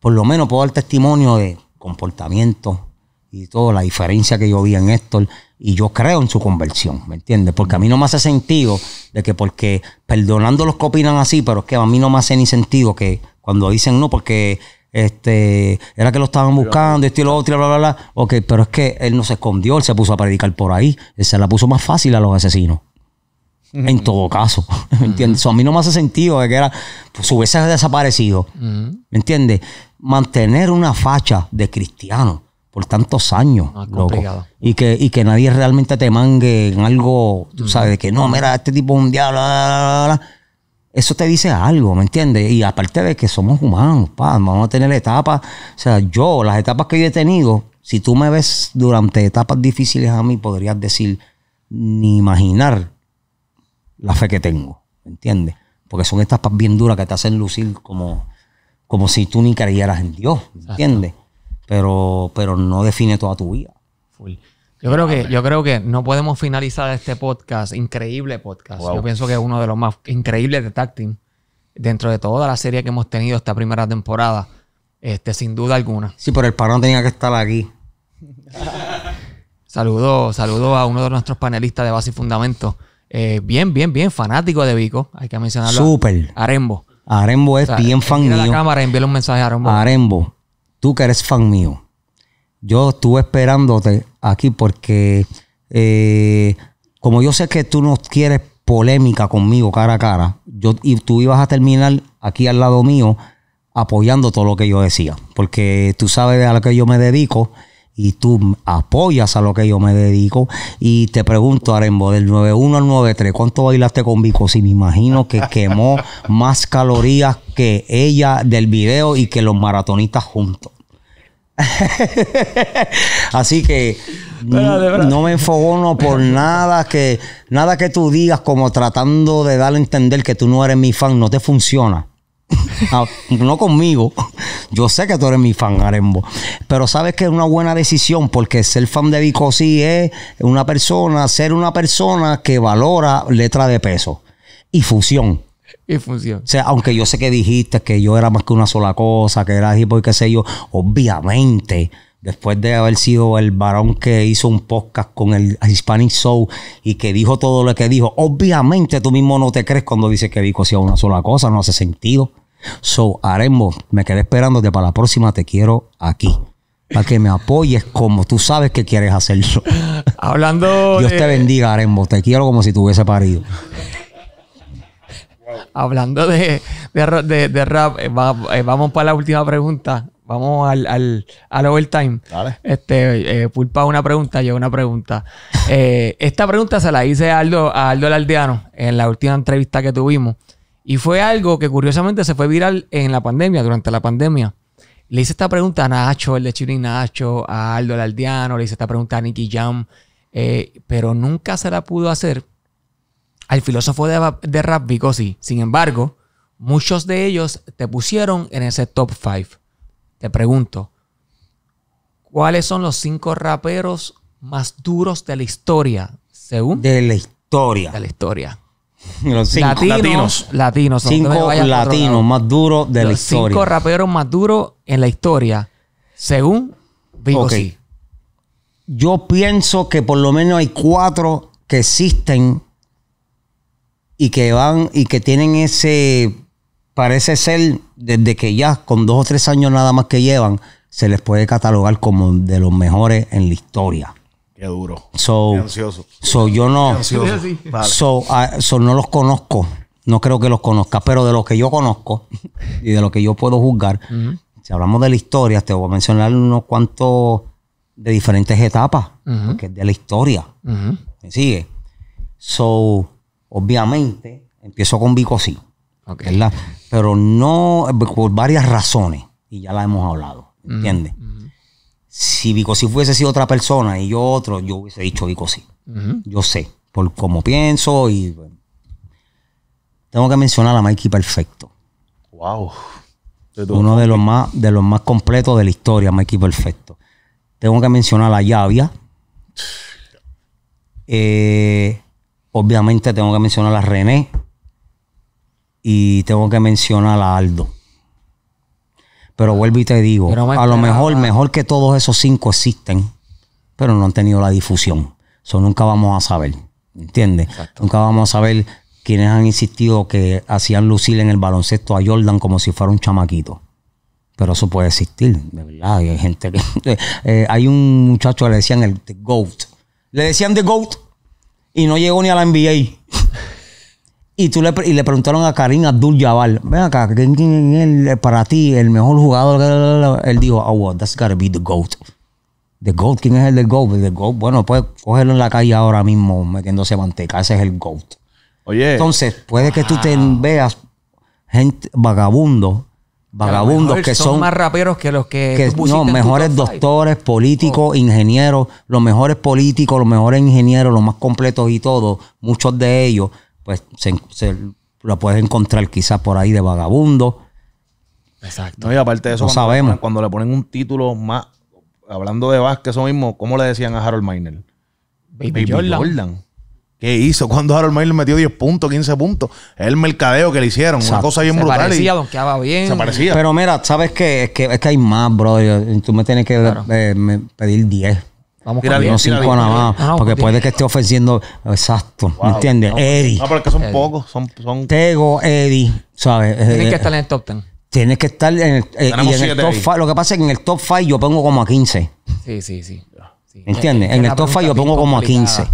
S1: por lo menos puedo dar testimonio de comportamiento y toda la diferencia que yo vi en esto Y yo creo en su conversión, ¿me entiendes? Porque a mí no me hace sentido de que porque, perdonando los que opinan así, pero es que a mí no me hace ni sentido que cuando dicen no, porque este, era que lo estaban buscando, esto y lo otro, bla, bla, bla. Ok, pero es que él no se escondió, él se puso a predicar por ahí. Él se la puso más fácil a los asesinos en todo caso. ¿Me entiendes? a mí no me hace sentido que era, pues hubiese desaparecido. ¿Me entiendes? Mantener una facha de cristiano por tantos años. loco. Y que, y que nadie realmente te mangue en algo, tú sabes, de que no, mira, este tipo es un Eso te dice algo, ¿me entiendes? Y aparte de que somos humanos, vamos a tener etapas. O sea, yo, las etapas que yo he tenido, si tú me ves durante etapas difíciles a mí, podrías decir, ni imaginar la fe que tengo, ¿me entiendes? Porque son estas bien duras que te hacen lucir como, como si tú ni creyeras en Dios, ¿me entiendes? Pero, pero no define toda tu vida.
S2: Yo creo, que, yo creo que no podemos finalizar este podcast, increíble podcast. Yo pienso que
S1: es uno de los más increíbles
S2: de Tag dentro de toda la serie que hemos tenido esta primera temporada, este, sin duda alguna. Sí, pero el parón tenía que estar aquí. saludo, saludo a uno de nuestros panelistas de Base y Fundamento, eh, bien, bien, bien fanático de Vico. Hay que mencionarlo. Súper. Arembo. Arembo es bien fan mío. la envíale un mensaje a Arembo.
S1: Arembo, tú que eres fan mío. Yo estuve esperándote aquí porque eh, como yo sé que tú no quieres polémica conmigo cara a cara, yo, y tú ibas a terminar aquí al lado mío apoyando todo lo que yo decía. Porque tú sabes a lo que yo me dedico y tú apoyas a lo que yo me dedico. Y te pregunto, Arembo, del 9-1 al 9-3, ¿cuánto bailaste con Vico? Si me imagino que quemó más calorías que ella del video y que los maratonistas juntos. Así que no, me enfogono por nada que nada que tú digas como tratando de dar a entender que tú no eres mi fan, no te funciona. Ah, no conmigo. Yo sé que tú eres mi fan, Arembo. Pero sabes que es una buena decisión porque ser fan de Vico es una persona, ser una persona que valora letra de peso y fusión. Y fusión. O sea, aunque yo sé que dijiste que yo era más que una sola cosa, que era tipo y qué sé yo, obviamente después de haber sido el varón que hizo un podcast con el Hispanic Soul y que dijo todo lo que dijo, obviamente tú mismo no te crees cuando dices que dijo hacía una sola cosa, no hace sentido. So, Arembo, me quedé esperándote para la próxima, te quiero aquí. Para que me apoyes como tú sabes que quieres hacerlo. Hablando. Dios te bendiga, Arembo. Te quiero como si tuviese parido.
S2: Hablando de, de, rap, eh, eh, vamos para la última pregunta vamos al, al, al overtime. Este, eh, Pulpa una pregunta, yo una pregunta. Eh, esta pregunta se la hice a Aldo, a Aldo en la última entrevista que tuvimos. Y fue algo que curiosamente se fue viral en la pandemia, durante la pandemia. Le hice esta pregunta a Nacho, el de Chile Nacho, a Aldo Lardiano, le hice esta pregunta a Nicky Jam, eh, pero nunca se la pudo hacer al filósofo de, de rap Sin embargo, muchos de ellos te pusieron en ese top 5. Te pregunto, ¿cuáles son los cinco raperos más duros de la historia?
S1: Según. De la historia. De la historia. Los cinco latinos. Latinos. cinco latinos más duros de la historia. Cinco
S2: raperos más duros en la historia.
S1: Según vivo. Yo pienso que por lo menos hay cuatro que existen y que van y que tienen ese. Parece ser desde que ya con dos o tres años nada más que llevan, se les puede catalogar como de los mejores en la historia. Qué duro. So, Qué ansioso. So yo no. Ah, so, no los conozco. No creo que los conozca, pero de los que yo conozco y de lo que yo puedo juzgar, si hablamos de la historia, te voy a mencionar unos cuantos de diferentes etapas, que es de la historia. sigue? So, obviamente, empiezo con Vico sí. Pero no, eh, por varias razones, y ya la hemos hablado, ¿entiendes? Si Si fuese sido otra persona y yo otro, yo hubiese dicho Vicosí. Yo sé, por cómo pienso y... Tengo que mencionar a Mikey Perfecto.
S3: Wow. Uno de los,
S1: más, de los más completos de la historia, Mikey Perfecto. Tengo que mencionar a Llavia. Eh, obviamente tengo que mencionar a René y tengo que mencionar a Aldo. Pero vuelvo y te digo, a lo mejor, mejor que todos esos cinco existen, pero no han tenido la difusión. Eso nunca vamos a saber, ¿entiendes? Nunca vamos a saber quienes han insistido que hacían lucir en el baloncesto a Jordan como si fuera un chamaquito. Pero eso puede existir, de verdad. Hay gente que... Eh, eh, hay un muchacho que le decían el The GOAT. Le decían The GOAT y no llegó ni a la NBA. Y, tú le, preguntaron a Karim Abdul Jabal ven acá, ¿quién, para ti el mejor jugador? Él dijo, oh, that's gotta be the GOAT. The GOAT, ¿quién es el del GOAT? The GOAT, bueno, puedes cogerlo en la calle ahora mismo metiéndose manteca, ese es el GOAT.
S2: Oye. Entonces, puede que tú te
S1: veas gente vagabundo vagabundos que son, más
S2: raperos que los que, no mejores
S1: doctores políticos oh. ingenieros los mejores políticos los mejores ingenieros los más completos y todo muchos de ellos pues se, lo puedes encontrar quizás por ahí de vagabundo. Exacto.
S3: y aparte de eso, cuando, sabemos. cuando le ponen un título más, hablando de Vázquez, eso mismo, ¿cómo le decían a Harold Miner? Baby, ¿Qué hizo? Cuando Harold Miner metió 10 puntos, 15 puntos. El mercadeo que le
S1: hicieron, una cosa bien brutal. Se parecía, y,
S2: donkeaba bien. Se parecía. Pero
S1: mira, ¿sabes que, es que hay más, bro. tú me tienes que eh, pedir 10 Vamos tira bien, cinco bien, nada más. Ah, porque puede que esté ofreciendo. Exacto. ¿Me entiendes? Eddie. No, pero que
S2: son pocos. Son, son,
S1: Tego, Eddie. ¿Sabes? Tienes que eh, estar en el top 10 Tienes que estar en el, eh, en el top 5. Lo que pasa es que en el top 5 yo pongo como a 15. Sí, sí, sí. ¿Me ¿Entiendes? En el top 5 yo pongo como a 15.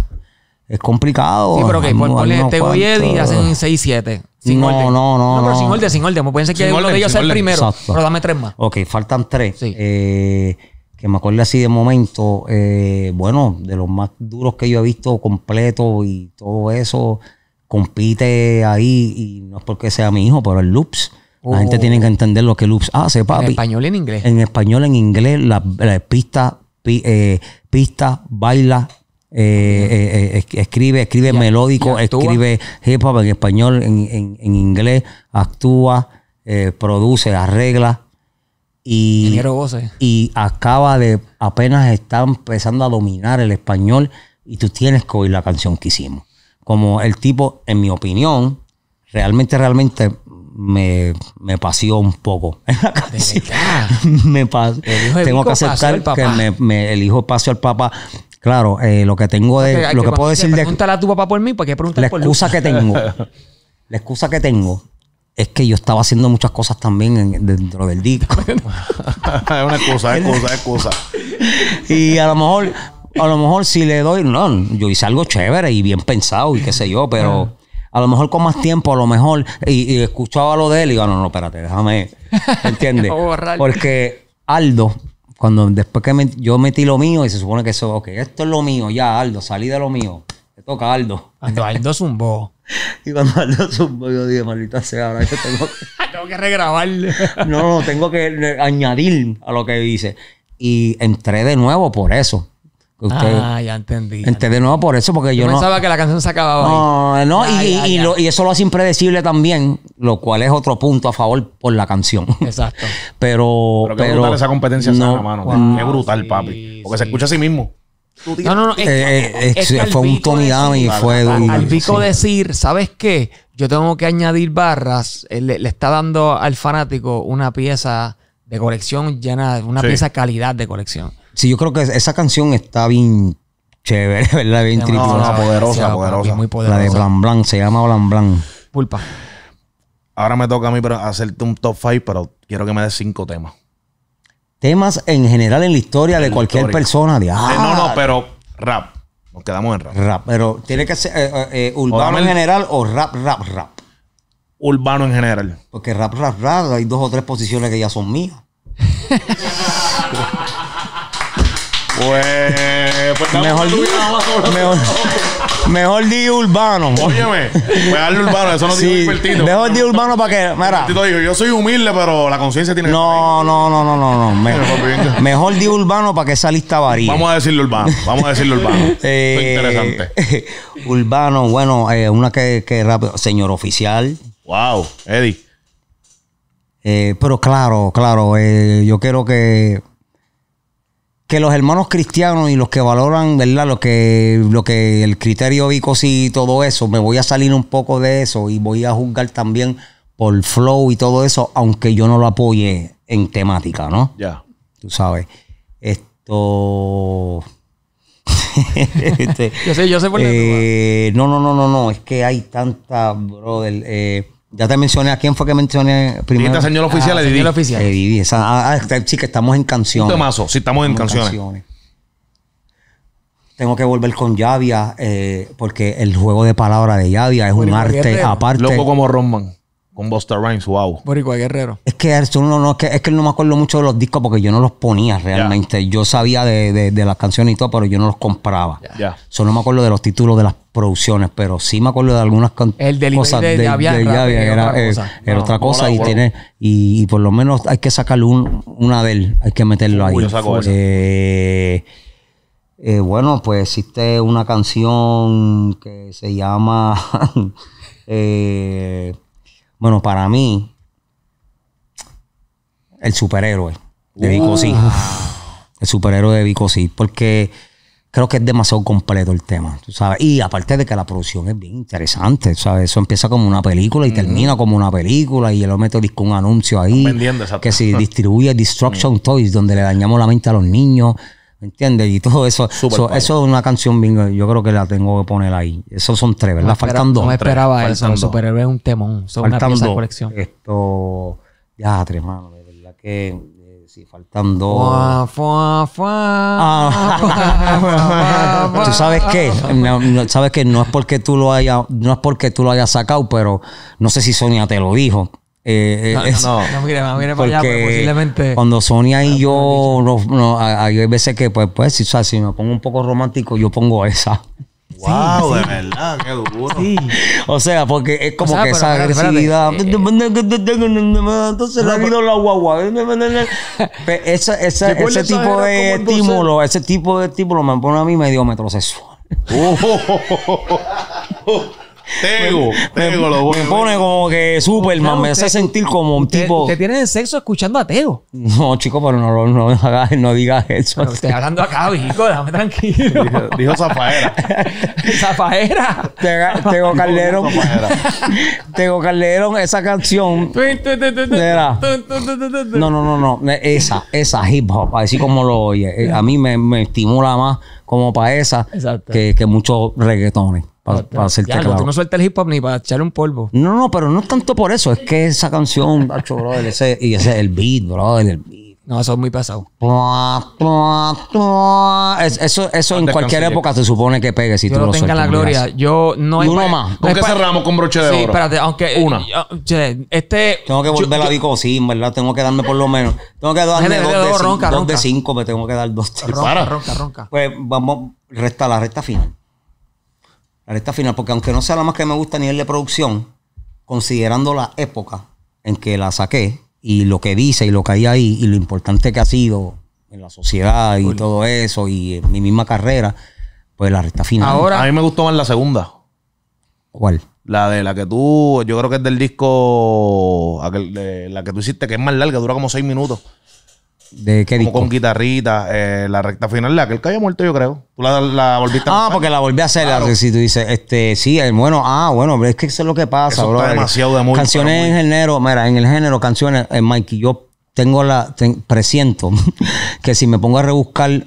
S1: Es complicado. Sí, pero que por ponerle Tego y Eddie hacen 6, 7.
S2: Sin no, orden. no, no. No, pero sin orden, sin orden. Pueden ser que uno de el primero. Pero dame tres más.
S1: Ok, faltan tres. Sí. Eh que me acuerdo así de momento, eh, bueno, de los más duros que yo he visto completo y todo eso, compite ahí y no es porque sea mi hijo, pero el Loops. La gente tiene que oh. entender lo que Loops hace, papi. En español y en inglés. En español, en inglés, la pista eh, pista, baila, eh, ah, escribe, escribe melódico, escribe hip hop en español, en, en inglés, actúa, produce, arregla. Y, acaba de, apenas estar empezando a dominar el español y tú tienes que oír la canción que hicimos. Como el tipo, en mi opinión, realmente, realmente me, me paseó un poco en me Tengo que aceptar que me, elijo espacio al papá. Claro, eh, lo que tengo de. lo que, puedo decir Pregúntale
S2: a tu papá por mí, porque qué La excusa que tengo.
S1: la excusa que tengo es que yo estaba haciendo muchas cosas también dentro del disco. es
S2: una
S3: cosa, es cosa, es cosa.
S1: y a lo mejor, a lo mejor si le doy, no, yo hice algo chévere y bien pensado y qué sé yo, pero ah. a lo mejor con más tiempo, a lo mejor, y, escuchaba lo de él y digo, ah, no, no, espérate, déjame, ¿entiendes? Porque Aldo, cuando después que yo metí lo mío y se supone que eso, ok, esto es lo mío, ya Aldo, salí de lo mío, te toca Aldo. es Aldo zumbó. Y cuando Aldo subió, yo dije, maldita sea, ahora tengo que... tengo que regrabarle no, no, tengo que añadir a lo que dice Y entré de nuevo por eso. ah,
S2: ya entendí.
S1: Entré de nuevo por eso, porque yo, no pensaba
S2: que la canción se acababa. No, no, y, y,
S1: eso lo hace impredecible también, lo cual es otro punto a favor por la canción. Exacto. pero. Pero brutal esa competencia no, sana, ah, brutal, papi. Porque se escucha a sí mismo
S2: no, no, no. Eh, fue un Tony Dami. Fue al, pico decir, ¿sabes qué? Yo tengo que añadir barras. Eh, le, está dando al fanático una pieza de colección llena, una pieza pieza calidad de colección.
S1: Sí, yo creo que esa canción está bien chévere, ¿verdad? Bien poderosa, poderosa. La de Blan Blan, se llama Blan Blan.
S2: Pulpa.
S3: Ahora me toca a mí hacerte un top 5, pero quiero que me des cinco temas temas
S1: en general en la historia de cualquier persona. De, eh, no, no, pero rap. Nos quedamos en rap. Rap, pero tiene que ser eh, eh, urbano en general o rap, rap, rap. Urbano en general. Porque rap, rap, rap, hay dos o tres posiciones que ya son mías.
S3: Pues, pues, mejor, mejor. Mejor di urbano. Óyeme, mejor darle urbano, eso no sí. dijo Mejor di
S1: urbano para que, mira. dijo, yo soy humilde, pero la conciencia tiene no, que No, no, no, no, mejor di urbano para que esa lista varíe. Vamos a decirle urbano, vamos a decirle urbano. eh, interesante. urbano, bueno, eh, una que, que rápido. Señor oficial. Wow, Eddie. Eh, pero claro, claro, eh, yo quiero que que los hermanos cristianos y los que valoran, ¿verdad? Lo que, lo que el criterio cosí y todo eso, me voy a salir un poco de eso y voy a juzgar también por flow y todo eso, aunque yo no lo apoye en temática, ¿no? Ya. Tú sabes. Esto. Este, yo sé, yo sé por qué eh, No, no, no, no, no. Es que hay tanta, brother. Eh, ya te mencioné a quién fue que mencioné primero. señor oficial, ah, oficial. Didi, esa, ah, ah, sí, que este estamos en canciones. Un sí, estamos en, canciones. Tengo que volver con Yavia, eh, porque el juego de palabras de Yavia es un arte aparte. Loco como Roman.
S3: Un Buster Rhymes, wow. Boricua Guerrero.
S1: Es que, no, es que, no me acuerdo mucho de los discos porque yo no los ponía realmente. Yo sabía de, las canciones y todo, pero yo no los compraba. Yo no me acuerdo de los títulos de las producciones, pero sí me acuerdo de algunas cosas. El de, Yavia era, otra eh, cosa. y, tiene, y, por lo menos hay que sacarle una de él. Hay que meterlo ahí. saco eh, eh, bueno, pues existe una canción que se llama... eh, bueno, para mí, el superhéroe de Vico sí. El superhéroe de Vico sí, porque creo que es demasiado completo el tema, Y aparte de que la producción es bien interesante, ¿sabes? Eso empieza como una película y termina como una película y el lo meto con un anuncio ahí. Que se distribuye Destruction Toys, donde le dañamos la mente a los niños. ¿Me entiendes? Y todo eso. eso es una canción bien. Yo creo que la tengo que poner ahí. Esos son tres, ¿verdad? Faltan dos. No me esperaba eso. Superhéroe es un temón. Son Faltan una de colección. Esto. Ya, tres, mano. De verdad que. Eh, sí, faltan dos. Ah. tú sabes qué, sabes que no es porque tú lo hayas, no es porque tú lo hayas sacado, pero no sé si Sonia te lo dijo, eh, no, no,
S2: mire, mire para allá, pues, posiblemente. Cuando
S1: Sonia y yo, hay veces que, pues, pues si, si me pongo un poco romántico, yo pongo esa. Wow, de verdad, qué duro. O sea, porque es como que esa agresividad. Eh, entonces eh. la vida la guagua. esa, ese tipo de estímulo, ese tipo de estímulo me pone a mí medio metrosexual. Oh, oh, oh, Tego, Tego, lo bueno. Me pone como que Superman, me hace sentir como un tipo. ¿Te
S2: tiene sexo escuchando a Teo.
S1: No, chico, pero no, no, hagas, no digas eso. Pero estoy hablando
S2: acá, hijo, déjame tranquilo.
S1: Dijo, Zafaera.
S2: Zafaera.
S1: Tego Calderón. Tego Calderón, esa canción. no, no, no, no. Esa, esa hip hop, así como lo oye. Eh, a mí me, me estimula más como para esa que, que muchos reggaetones para pa hacer teclado. tú no
S2: sueltas el hip hop ni para echarle un polvo.
S1: No, no, pero no es tanto por eso. Es que esa canción, ese, y ese el beat, brother, el No, eso es muy pesado. eso eso en cualquier época se supone que pegue si tú lo tenga la gloria. Yo no es Uno más. ¿Con qué cerramos con broche de sí, oro? Sí, espérate, aunque. Una. este. Tengo que volver a la ¿verdad? Tengo que darme por lo menos. Tengo que darme dos, de, ronca, cinco, me tengo que dar dos. Ronca, ronca, Pues vamos, resta la recta final la final, porque aunque no sea la más que me gusta a nivel de producción, considerando la época en que la saqué y lo que dice y lo que hay ahí y lo importante que ha sido en la sociedad y todo eso y en mi misma carrera, pues la resta final. Ahora, a mí me gustó más la segunda. ¿Cuál? La de la que tú, yo creo que es del
S3: disco, de, la que tú hiciste, que es más larga, dura como seis minutos.
S1: ¿De qué Como con
S3: guitarrita, eh, la recta final, la que él muerto, yo creo.
S1: Tú la, volviste a Ah, porque la volví a hacer, si tú dices, este, sí, eh, bueno, ah, bueno, es que eso es lo que pasa, demasiado Canciones en en género, mira, en el género, canciones, eh, Mikey, yo tengo la, presiento que si me pongo a rebuscar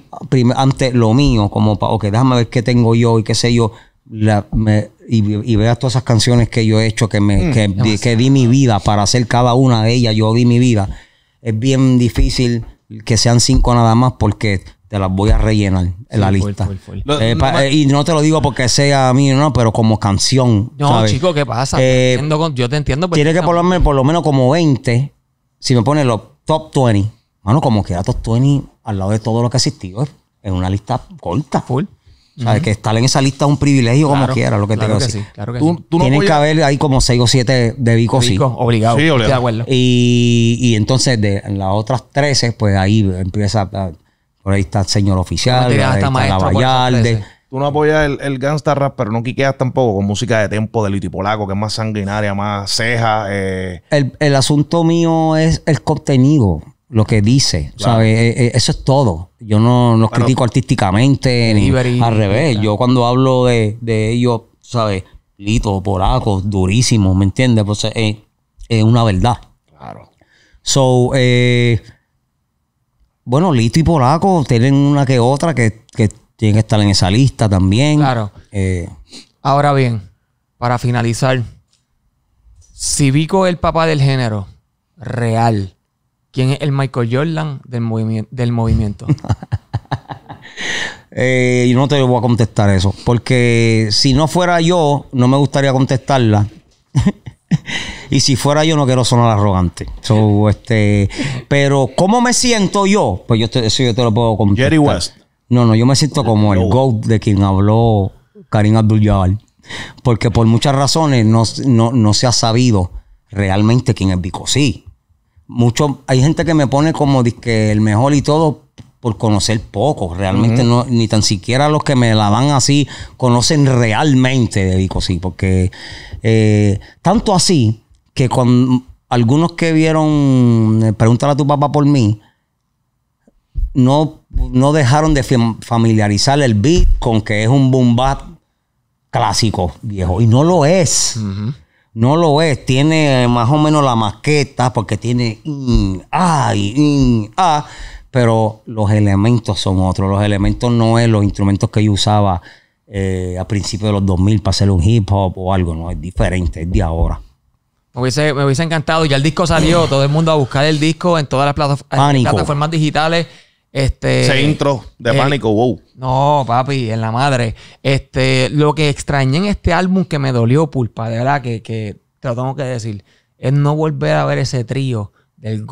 S1: antes lo mío, como, pa, ok, déjame ver qué tengo yo y qué sé yo, y, veas todas esas canciones que yo he hecho, que, me, mm. que, que di mi vida para hacer cada una de ellas, yo di mi vida. Es bien difícil que sean cinco nada más porque te las voy a rellenar en la lista. Eh, eh, y no te lo digo porque sea a mí, no, pero como canción. No, chico, ¿qué pasa? Eh,
S2: yo te entiendo. Pues, tiene que ponerme
S1: por lo menos como 20. Si me pones los top 20. Mano, como que era top 20 al lado de todo lo que ha existido. Es una lista corta. Full que estar en esa lista es un privilegio como quiera, lo que te quiero decir. que haber ahí como 6 o 7 de Vico, sí. Obligado. Sí, Y, entonces de las otras 13, pues ahí empieza, ah, por ahí está el señor oficial, la
S3: Tú no apoyas el, el gangsta rap, pero no quiqueas tampoco con música de tempo del Polaco que es más sanguinaria, más ceja. Eh.
S1: El, el asunto mío es el contenido lo que dice, ¿sabes? Eh, eh, eso es todo. Yo no los critico artísticamente, ni al revés. Yo cuando hablo de, de ellos, ¿sabes? Lito, polaco, durísimo, ¿me entiendes? Pues eh, es, una verdad. Claro. So, bueno, Lito y Polaco tienen una que otra que, que tienen que estar en esa lista también. Claro. Ahora bien, para finalizar, si Vico es el
S2: papá del género, real ¿Quién es el Michael Jordan del, movimiento?
S1: eh, yo no te voy a contestar eso, porque si no fuera yo, no me gustaría contestarla. y si fuera yo, no quiero sonar arrogante. Este, pero, ¿cómo me siento yo? Pues yo te, eso yo te lo puedo contestar. Jerry West. No, no, yo me siento como el GOAT de quien habló Karim Abdul-Jabbar. Porque por muchas razones no, se ha sabido realmente quién es sí mucho, hay gente que me pone como que el mejor y todo por conocer poco. Realmente no, ni tan siquiera los que me la dan así conocen realmente de sí, porque eh, tanto así que con algunos que vieron eh, Pregúntale a tu papá por mí, no, no dejaron de familiarizar el beat con que es un boom clásico, viejo, y no lo es. No lo es, tiene eh, más o menos la maqueta porque tiene a y pero los elementos son otros. Los elementos no es los instrumentos que yo usaba eh, a principios de los 2000 para hacer un hip hop o algo, no, es diferente, es de ahora. Me hubiese, me hubiese
S2: encantado, ya el disco salió, todo el mundo a buscar el disco en todas las plataformas digitales. Este, Ese intro de pánico, wow. No, papi, en la madre. Este, lo que extrañé en este álbum que me dolió, pulpa, de verdad, que, que te lo tengo que decir, es no volver a ver ese trío del,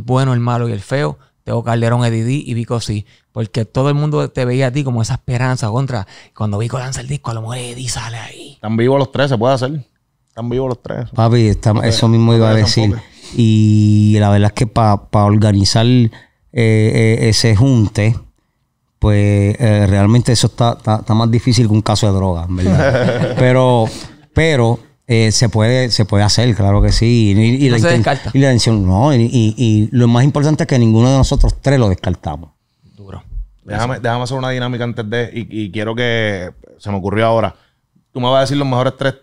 S2: bueno, el malo y el feo, Tengo Calderón, Edidi y Vico sí. Porque todo el mundo te veía a ti como esa esperanza contra. Cuando Vico lanza el disco, a lo mejor Eddie sale ahí.
S3: Están vivos los tres, se puede hacer. Están vivos
S2: los tres.
S1: Papi, eso mismo iba a decir. Y la verdad es que para pa organizar eh, eh, eh, se junte, pues eh, realmente eso está, más difícil que un caso de droga, ¿verdad? pero, pero se, puede, se puede hacer, claro que sí. Y, la, no, y, lo más importante es que ninguno de nosotros tres lo descartamos.
S3: Déjame, déjame hacer una dinámica antes de, y, quiero que, se me ocurrió ahora, tú me vas a decir los mejores tres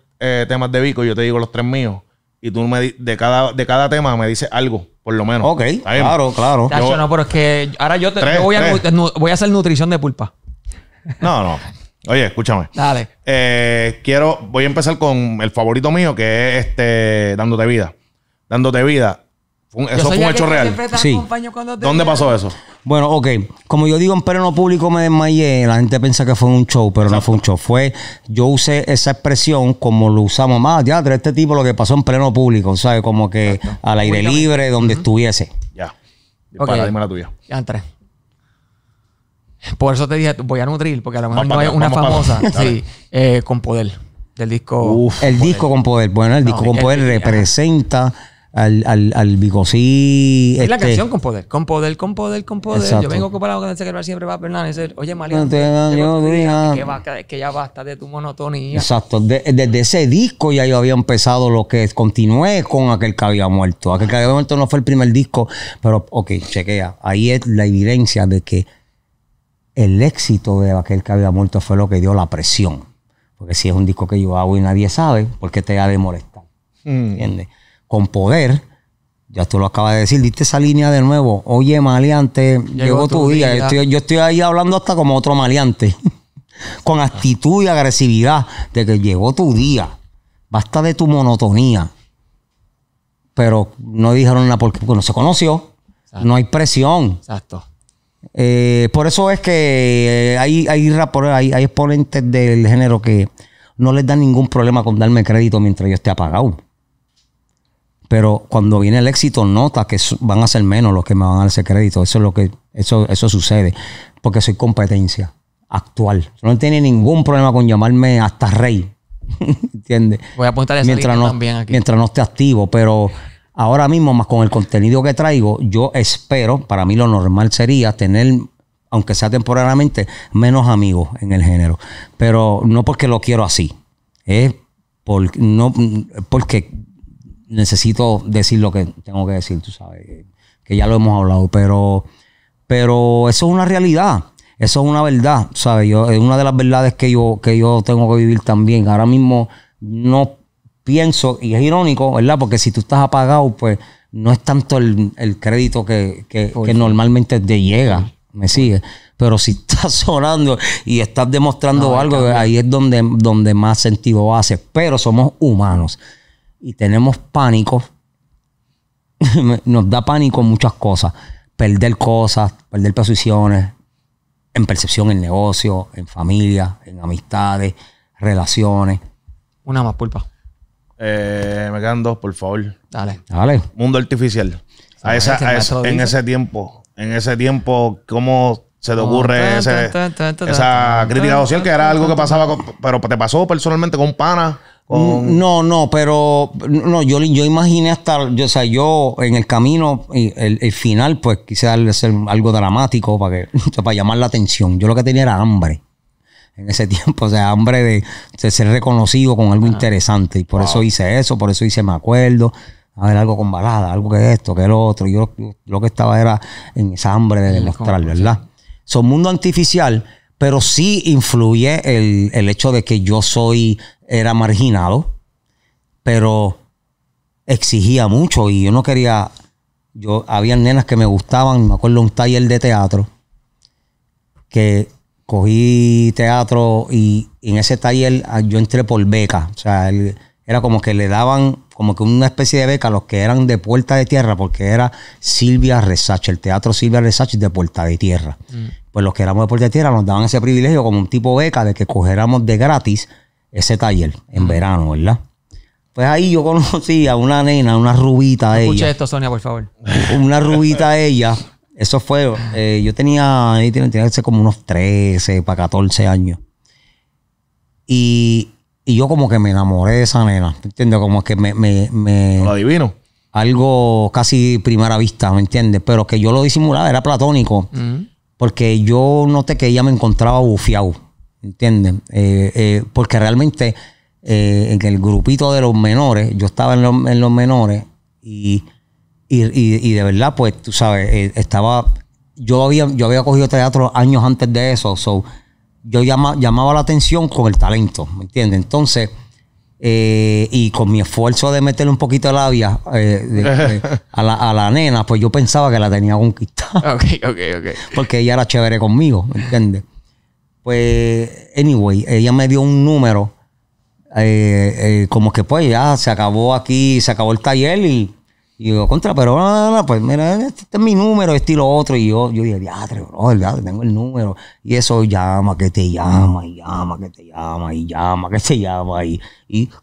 S3: temas de Vico y yo te digo los tres míos y tú me de cada, de cada tema me dices algo, por lo menos. Ok, claro, claro.
S2: no, pero es que ahora yo, te, voy, a, hacer nutrición de pulpa.
S3: No, no. Oye, escúchame. Dale. Eh, quiero, voy a empezar con el favorito mío, que es este, Dándote Vida. Dándote Vida eso fue un hecho real. Sí.
S2: ¿Dónde pasó eso?
S1: Bueno, ok. Como yo digo, en pleno público me desmayé. La gente piensa que fue un show, pero no fue un show. Fue, yo usé esa expresión como lo usamos más. Ya, este tipo lo que pasó en pleno público, ¿sabes? Como que al aire libre, donde estuviese. Ya. Okay. Para, dime la tuya.
S2: Ya tres. Por eso te dije, voy a nutrir, porque a lo mejor no hay una famosa sí, eh, con poder. Del disco. el disco
S1: con poder. Bueno, el disco con poder representa al, al, al Bigosí. Es la este. canción con poder,
S2: con poder, con poder, con poder. Yo vengo ocupado con el que siempre va a permanecer. Oye, María, no que, que, ya basta de tu monotonía.
S1: Exacto, desde ese disco ya yo había empezado lo que continué con aquel que había muerto. Aquel que había muerto no fue el primer disco, pero ok, chequea. Ahí es la evidencia de que el éxito de aquel que había muerto fue lo que dio la presión. Porque si es un disco que yo hago y nadie sabe, ¿por qué te ha de molestar? Mm. ¿Entiendes? con poder, ya tú lo acabas de decir, diste esa línea de nuevo, oye maleante, llegó, tu día, Yo, estoy, ahí hablando hasta como otro maleante, con actitud y agresividad de que llegó tu día, basta de tu monotonía. Pero no dijeron nada porque, no se conoció, no hay presión. Exacto. Eh, por eso es que eh, hay, hay, hay, hay exponentes del género que no les dan ningún problema con darme crédito mientras yo esté apagado pero cuando viene el éxito nota que van a ser menos los que me van a dar ese crédito. Eso es lo que eso, eso sucede, porque soy competencia actual. No tiene ningún problema con llamarme hasta rey. entiende Voy a apuntar mientras no, también aquí. Mientras no esté activo, pero ahora mismo, más con el contenido que traigo, yo espero, para mí lo normal sería tener, aunque sea temporalmente, menos amigos en el género. Pero no porque lo quiero así, es no, porque necesito decir lo que tengo que decir, tú sabes, que ya lo hemos hablado, pero, pero eso es una realidad, eso es una verdad, ¿sabes? Yo, es una de las verdades que yo, que yo tengo que vivir también. Ahora mismo no pienso, y es irónico, ¿verdad? Porque si tú estás apagado, pues no es tanto el, crédito que, normalmente te llega, me sigue. Pero si estás sonando y estás demostrando algo, ahí es donde, donde más sentido hace. Pero somos humanos y tenemos pánico, nos da pánico muchas cosas. Perder cosas, perder posiciones, en percepción en negocio, en familia, en amistades, relaciones.
S2: Una más, pulpa.
S3: Eh, me quedan dos, por favor. Dale. Dale. Mundo artificial. A esa, en ese tiempo, en ese tiempo, ¿cómo se te ocurre ese, esa crítica social que era algo que pasaba, pero te pasó personalmente con un pana?
S1: No, no, pero no, yo, yo imaginé hasta, yo, o sea, yo en el camino, el, el final, pues quise hacer algo dramático para que, para llamar la atención. Yo lo que tenía era hambre en ese tiempo, o sea, hambre de, ser reconocido con algo ah. interesante. Y por eso hice eso, por eso hice Me Acuerdo, a ver, algo con balada, algo que esto, que lo otro. Yo, lo que estaba era en esa hambre de demostrar, ¿verdad? Son mundo artificial, pero sí influye el, el hecho de que yo soy era marginado, pero exigía mucho y yo no quería. Yo había nenas que me gustaban, me acuerdo un taller de teatro que cogí teatro y, en ese taller ah, yo entré por beca, o sea, era como que le daban como que una especie de beca a los que eran de puerta de tierra, porque era Silvia Resach, el teatro Silvia Resach de puerta de tierra. Mm. Pues los que éramos de puerta de tierra nos daban ese privilegio como un tipo beca de que cogéramos de gratis ese taller en verano, ¿verdad? Pues ahí yo conocí a una nena, una rubita ella. Escucha
S2: esto, Sonia, por favor.
S1: Una rubita ella. Eso fue, eh, yo tenía, tenía que ser como unos 13 para 14 años. Y, yo como que me enamoré de esa nena, entiendes? Como que me... me, me lo adivino. Algo casi primera vista, ¿me entiendes? Pero que yo lo disimulaba, era platónico. Porque yo noté que ella me encontraba bufiado ¿Entiendes? Eh, eh, porque realmente eh, en el grupito de los menores, yo estaba en los, en los menores y, y, de verdad, pues, tú sabes, estaba. Yo había, yo había cogido teatro años antes de eso, yo llamaba la atención con el talento, ¿me entiendes? Entonces. y con mi esfuerzo de meterle un poquito de labia a, la, nena, pues yo pensaba que la tenía conquistada. Okay, okay, okay. Porque ella era chévere conmigo, ¿entiendes? Pues, anyway, ella me dio un número. Eh, eh, como que pues ya se acabó aquí, se acabó el taller y, yo, contra, pero ah, no, pues mira, este, este, es mi número, este lo otro. Y yo, yo dije, bro, ya tengo el número. Y eso llama, que te llama, y llama, que te llama, y llama, que te llama, y. y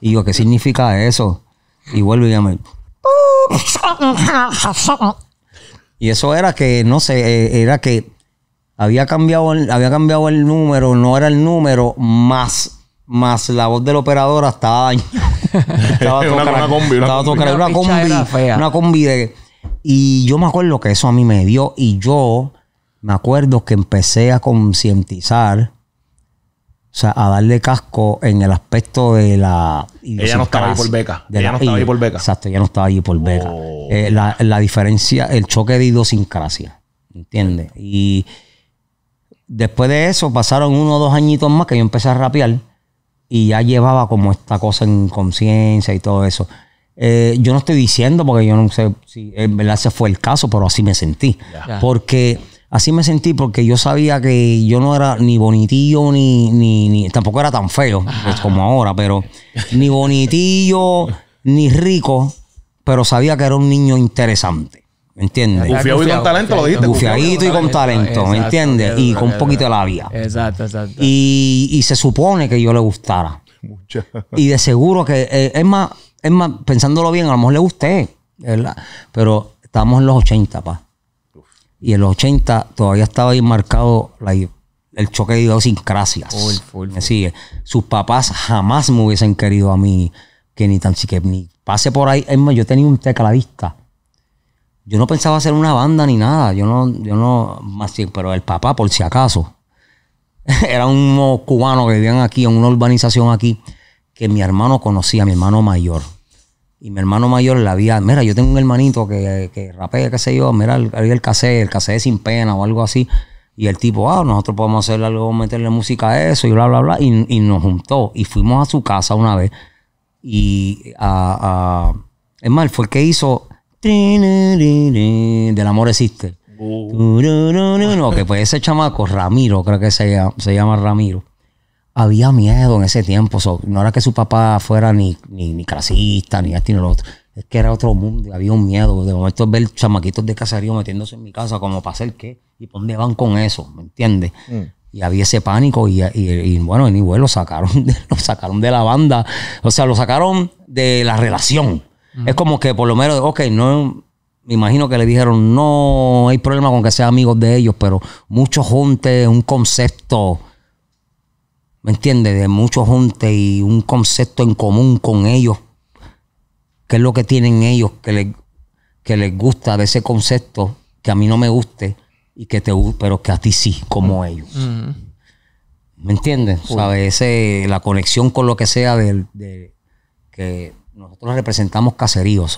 S1: y yo, ¿qué significa eso? Y vuelvo y llamo. Y eso era que, no sé, eh, era que había cambiado, el, había cambiado el número, no era el número, más, más la voz del operador estaba estaba tocando una, combi, estaba una, una combi, una combi Y yo me acuerdo que eso a mí me dio. Y yo me acuerdo que empecé a concientizar o sea, a darle casco en el aspecto de la. ella no estaba ahí por beca. ella no estaba ahí por beca. Exacto, ella no estaba ahí por beca. Oh. Eh, la, diferencia, el choque de idiosincrasia. ¿Entiendes? Y después de eso pasaron uno o dos añitos más que yo empecé a rapear y ya llevaba como esta cosa en conciencia y todo eso. Eh, yo no estoy diciendo porque yo no sé si en verdad ese fue el caso, pero así me sentí. Porque Así me sentí porque yo sabía que yo no era ni bonitillo ni, ni, tampoco era tan feo pues, como ahora, pero ni bonitillo ni rico, pero sabía que era un niño interesante. ¿Me entiendes? Bufiado y con talento, lo dijiste. Bufiadito y con talento, ¿me entiendes? Y con un poquito de labia. Exacto, exacto. Y, se supone que yo le gustara. Y de seguro que, eh, es más, es más, pensándolo bien, a lo mejor le gusté, Pero estamos en los 80, pa y en los 80 todavía estaba ahí marcado el choque de idiosincrasias. Sus papás jamás me hubiesen querido a mí que ni tan siquiera pase por ahí. yo tenía un tecladista. Yo no pensaba hacer una banda ni nada. Yo no, yo no, más pero el papá, por si acaso, era un cubano que vivían aquí en una urbanización aquí que mi hermano conocía, mi hermano mayor. Y mi hermano mayor la había, mira, yo tengo un hermanito que, que rapea, qué sé yo, mira, había el cassette, el cassette sin pena o algo así. Y el tipo, ah, nosotros podemos hacer algo, meterle música a eso y bla, bla, bla. Y, nos juntó y fuimos a su casa una vez. Y a, es más, fue el que hizo Del Amor Existe. Oh. No, que fue ese chamaco, Ramiro, creo que se se llama Ramiro había miedo en ese tiempo. no era que su papá fuera ni, ni, ni clasista, ni este ni lo otro. Es que era otro mundo, había un miedo. De momento ver chamaquitos de caserío metiéndose en mi casa, como para hacer qué, y por dónde van con eso, ¿me entiendes? Mm. Y había ese pánico, y, y bueno, ni lo sacaron, lo sacaron de la banda. O sea, lo sacaron de la relación. Mm. Es como que por lo menos, ok, no, me imagino que le dijeron, no hay problema con que sean amigos de ellos, pero mucho junte, un concepto ¿me entiendes? De muchos juntos y un concepto en común con ellos. ¿Qué es lo que tienen ellos que les, que les gusta de ese concepto que a mí no me guste y que te pero que a ti sí, como mm. ellos? Mm. ¿Me entiendes? Ese, la conexión con lo que sea de, que nosotros representamos caseríos.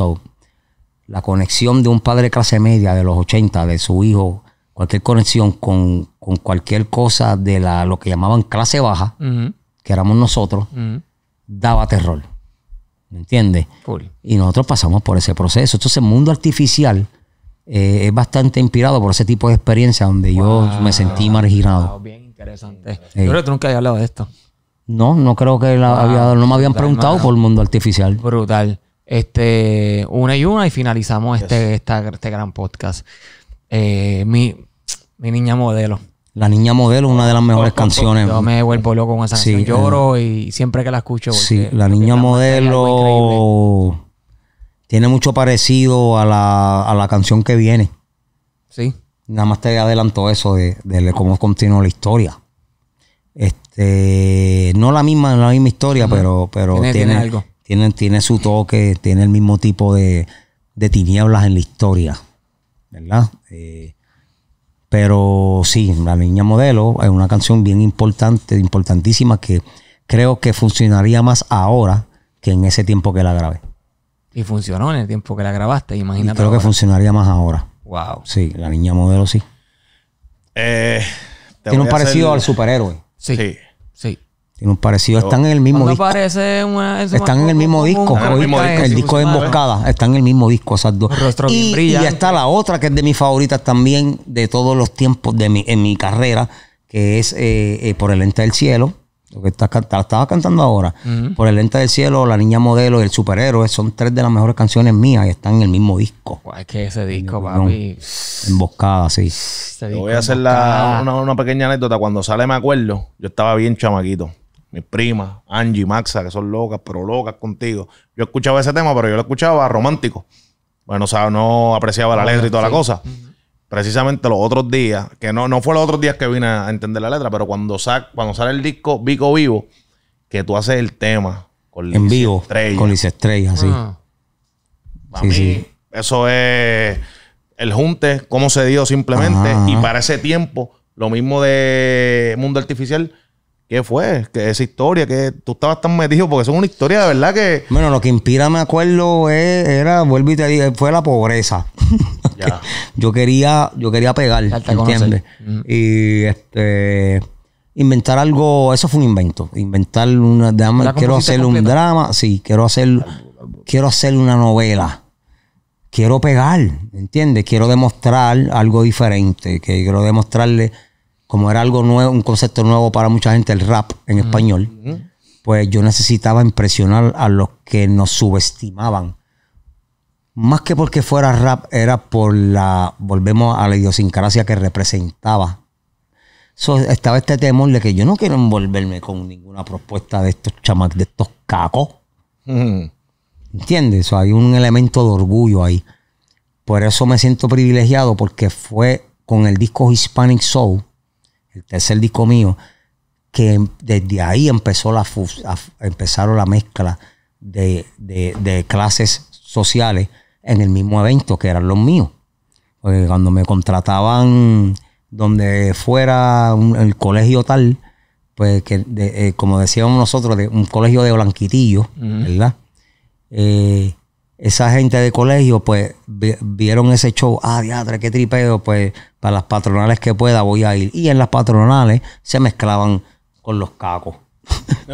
S1: la conexión de un padre clase media de los 80, de su hijo cualquier conexión con, cualquier cosa de la, lo que llamaban clase baja, que éramos nosotros, daba terror. ¿Me entiendes? Y nosotros pasamos por ese proceso. Entonces, el mundo artificial eh, es bastante inspirado por ese tipo de experiencia donde yo me sentí marginado.
S2: bien interesante. Yo creo que tú nunca habías hablado de esto.
S1: No, no creo que no me habían preguntado por
S2: el mundo artificial. Brutal. Este, una y una y finalizamos este, este gran podcast. Eh, mi, mi niña modelo. La niña modelo
S1: es una de las mejores canciones. Yo me vuelvo loco con esa sí, canción. Eh. Lloro
S2: y siempre que la escucho. sí, la
S1: niña modelo tiene mucho parecido a la, canción que viene. Sí. Nada más te adelanto eso de, cómo continúa la historia. Este, no la misma, la misma historia, pero, pero tiene, tiene, su toque, tiene el mismo tipo de, tinieblas en la historia. ¿Verdad? Eh, pero sí, La Niña Modelo es una canción bien importante, importantísima, que creo que funcionaría más ahora que en ese tiempo que la grabé.
S2: Y funcionó en el tiempo que la grabaste, imagínate. creo que
S1: funcionaría más ahora. Wow. Sí, La Niña Modelo sí.
S2: Eh, Tiene un parecido al superhéroe. sí. sí.
S1: Tiene un parecido. Están en el mismo disco.
S2: Parece están en el mismo disco. El, disco. de Emboscada.
S1: Están en el mismo disco esas dos. Y, está la otra que es de mis favoritas también de todos los tiempos de mi, en mi carrera, que es eh, eh, Por el Lente del Cielo. Lo que estás estaba cantando ahora. Por el Lente del Cielo, La Niña Modelo y El Superhéroe son tres de las mejores canciones mías y están en el mismo disco.
S2: es que ese
S3: disco, papi.
S1: Emboscada, sí. voy a hacer una
S3: pequeña anécdota. Cuando sale, me acuerdo, yo estaba bien chamaquito mis primas, Angie, Maxa, que son locas, pero locas contigo. Yo escuchaba ese tema, pero yo lo escuchaba romántico. Bueno, o sea, no apreciaba la letra y toda la cosa. Precisamente los otros días, que no, no fue los otros días que vine a entender la letra, pero cuando, cuando sale el disco Vico Vivo, que tú haces el tema con
S1: En vivo, con Liz Estrella, así. Ah. Para mí,
S3: eso es el junte, cómo se dio simplemente. Y para ese tiempo, lo mismo de Mundo Artificial, ¿Qué fue? ¿Qué, esa historia que tú estabas tan metido porque es una historia
S1: de verdad que... Bueno, lo que inspira, me acuerdo, era, vuelvo fue la pobreza. yo quería, yo quería pegar, ¿entiendes? Mm. Y este inventar algo, eso fue un invento. Inventar una, quiero hacer un drama, sí, quiero hacer, quiero hacer una novela. Quiero pegar, ¿entiendes? Quiero demostrar algo diferente, que quiero demostrarle como era algo nuevo, un concepto nuevo para mucha gente, el rap en español, pues yo necesitaba impresionar a los que nos subestimaban. Más que porque fuera rap, era por la, volvemos a la idiosincrasia que representaba. estaba este temor de que yo no quiero envolverme con ninguna propuesta de estos chamacos, de estos cacos. ¿Entiendes? hay un elemento de orgullo ahí. Por eso me siento privilegiado porque fue con el disco Hispanic Soul el tercer disco mío, que em, desde ahí empezó la, empezaron la mezcla de, clases sociales en el mismo evento que eran los míos. cuando me contrataban donde fuera el colegio tal, pues que eh, como decíamos nosotros, de un colegio de blanquitillo, ¿verdad? Eh, esa gente de colegio, pues vieron ese show, ah, diadre, qué tripeo, pues para las patronales que pueda voy a ir. Y en las patronales se mezclaban con los cacos.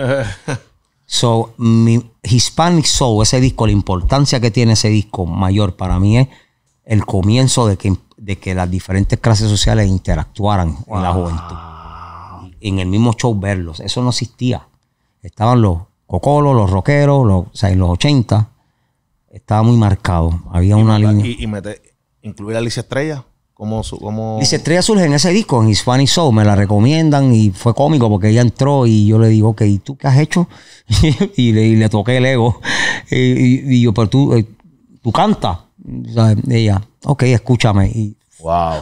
S1: so, mi Hispanic Soul, ese disco, la importancia que tiene ese disco mayor para mí es el comienzo de que, de que las diferentes clases sociales interactuaran en la juventud. En el mismo show verlos, eso no existía. Estaban los cocolos, los rockeros, los, o en los 80 estaba muy marcado. Había una línea. Y,
S3: incluir a Alicia Estrella. Como, como... Alicia
S1: Estrella surge en ese disco, en Hispanic Soul. Me la recomiendan y fue cómico porque ella entró y yo le digo, ok, ¿y tú qué has hecho? y, le, y, le, toqué el ego. Y, yo, pero tú, eh, tú cantas. Ella, ok, escúchame. Y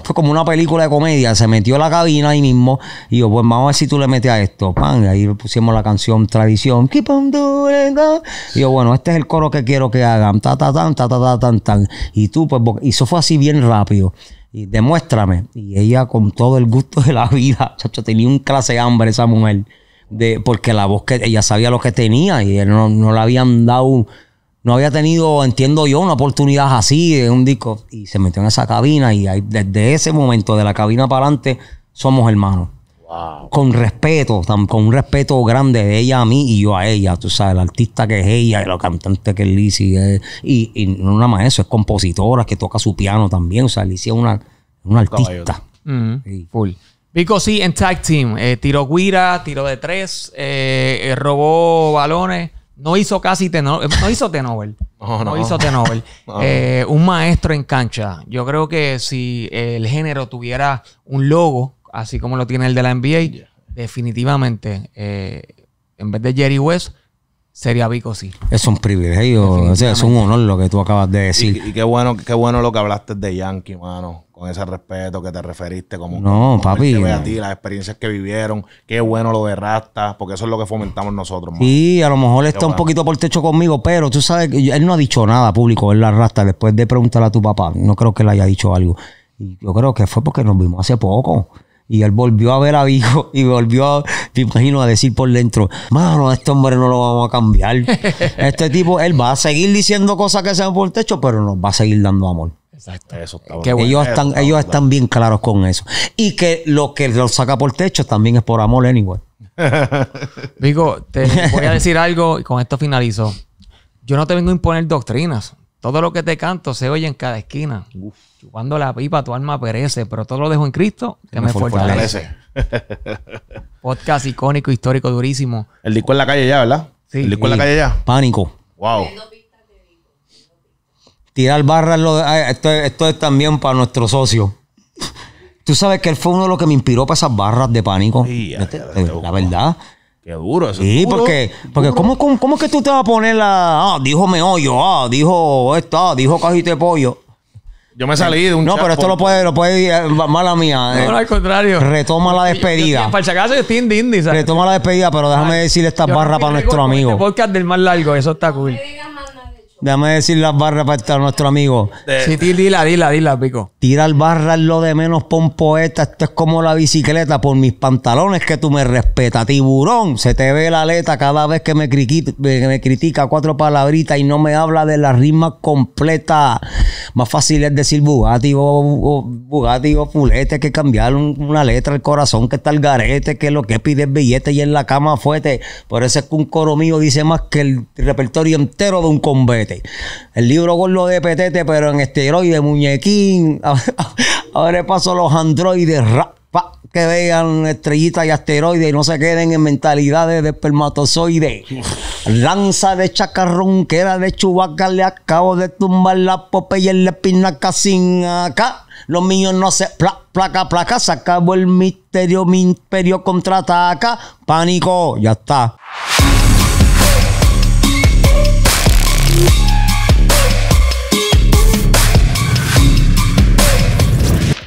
S1: fue como una película de comedia. Se metió en la cabina ahí mismo y yo, pues vamos a ver si tú le metes a esto. y ahí pusimos la canción Tradición. y yo, bueno, este es el coro que quiero que hagan. Ta, ta, ta, ta, ta, tan, Y tú, pues, eso fue así bien rápido. Y demuéstrame. Y ella, con todo el gusto de la vida, tenía un clase de hambre esa mujer. De, porque la voz que ella sabía lo que tenía y no, no le habían dado no había tenido, entiendo yo, una oportunidad así de eh, un disco. Y se metió en esa cabina y desde ese momento, de la cabina para adelante, somos hermanos. Con respeto, con un respeto grande de ella a mí y yo a ella. Tú sabes, la artista que es ella, y la cantante que es Lizzie Y, y, no nada más eso, es compositora que toca su piano también. O sea, Lizzy es una, una artista. Mm, full.
S2: Vico sí en tag team. tiro eh, tiró guira, tiró de tres, eh, robó balones. No hizo casi tenor... Eh, no hizo tenover. No, no. hizo tenover. Eh, un maestro en cancha. Yo creo que si el género tuviera un logo, así como lo tiene el de la NBA, definitivamente, eh, en vez de Jerry West, sería Vico sí.
S1: Es un privilegio, o es un honor lo que tú acabas de decir.
S3: Y, qué bueno, qué bueno lo que hablaste de Yankee, mano, con ese respeto que te referiste, como no, papi, a ti, las experiencias que vivieron, qué bueno lo de Rasta, porque eso es lo que fomentamos nosotros. Sí, a lo mejor está un poquito
S1: por techo conmigo, pero tú sabes que él no ha dicho nada público, él la Rasta, después de preguntarle a tu papá, no creo que le haya dicho algo. Y yo creo que fue porque nos vimos hace poco. Y él volvió a ver a Vigo y volvió, a, te imagino, a decir por dentro, mano, este hombre no lo vamos a cambiar. Este tipo, él va a seguir diciendo cosas que sean por el techo, pero nos va a seguir dando amor. Exacto. Eso está ellos, están, ellos están bien claros con eso. Y que lo que los saca por el techo también es por amor, anyway.
S2: Vigo, te voy a decir algo y con esto finalizo. Yo no te vengo a imponer doctrinas. Todo lo que te canto se oye en cada esquina. Cuando la pipa, tu alma perece, pero todo lo dejo en Cristo, que me, fortalece. Podcast icónico, histórico, durísimo.
S3: El disco en la calle ya, ¿verdad? Sí. El disco en la calle ya.
S1: Pánico. Wow. Tirar barras, esto, esto es también para nuestro socio. Tú sabes que él fue uno de los que me inspiró para esas barras de pánico. la, verdad. Qué duro eso. Sí, porque, porque ¿cómo, cómo, que tú te vas a poner la. Ah, dijo meollo, ah, dijo esto, ah, dijo cajita de pollo. Yo me salí de un No, pero esto lo puede, lo puede mala mía. Eh. No, al contrario. Retoma la despedida. para yo estoy en Dindy, ¿sabes? Retoma la despedida, pero déjame decir estas barras para nuestro amigo. El este podcast del más largo, eso está cool. Déjame decir las barras para nuestro amigo. Sí, dila, dila, dila, pico. Tirar barras lo de menos pon poeta. Esto es como la bicicleta por mis pantalones que tú me respetas. Tiburón, se te ve la letra cada vez que me, critica, me critica cuatro palabritas y no me habla de la rima completa. Más fácil es decir Bugatti o, Bugatti o Fulete que cambiar una letra al corazón que está el garete, que lo que pide es billete y en la cama fuerte. Por eso es que un coro mío dice más que el repertorio entero de un convete. Este, el libro gordo de Petete, pero en esteroide, muñequín. Ahora le paso los androides. que vean estrellitas y asteroides y no se queden en mentalidades de espermatozoide. Lanza de chacarrón, que era de chubaca, le acabo de tumbar la popa y el espinaca sin acá. Los niños no se. Pla, placa, placa, se acabó el misterio, mi imperio contraataca. Pánico, ya está.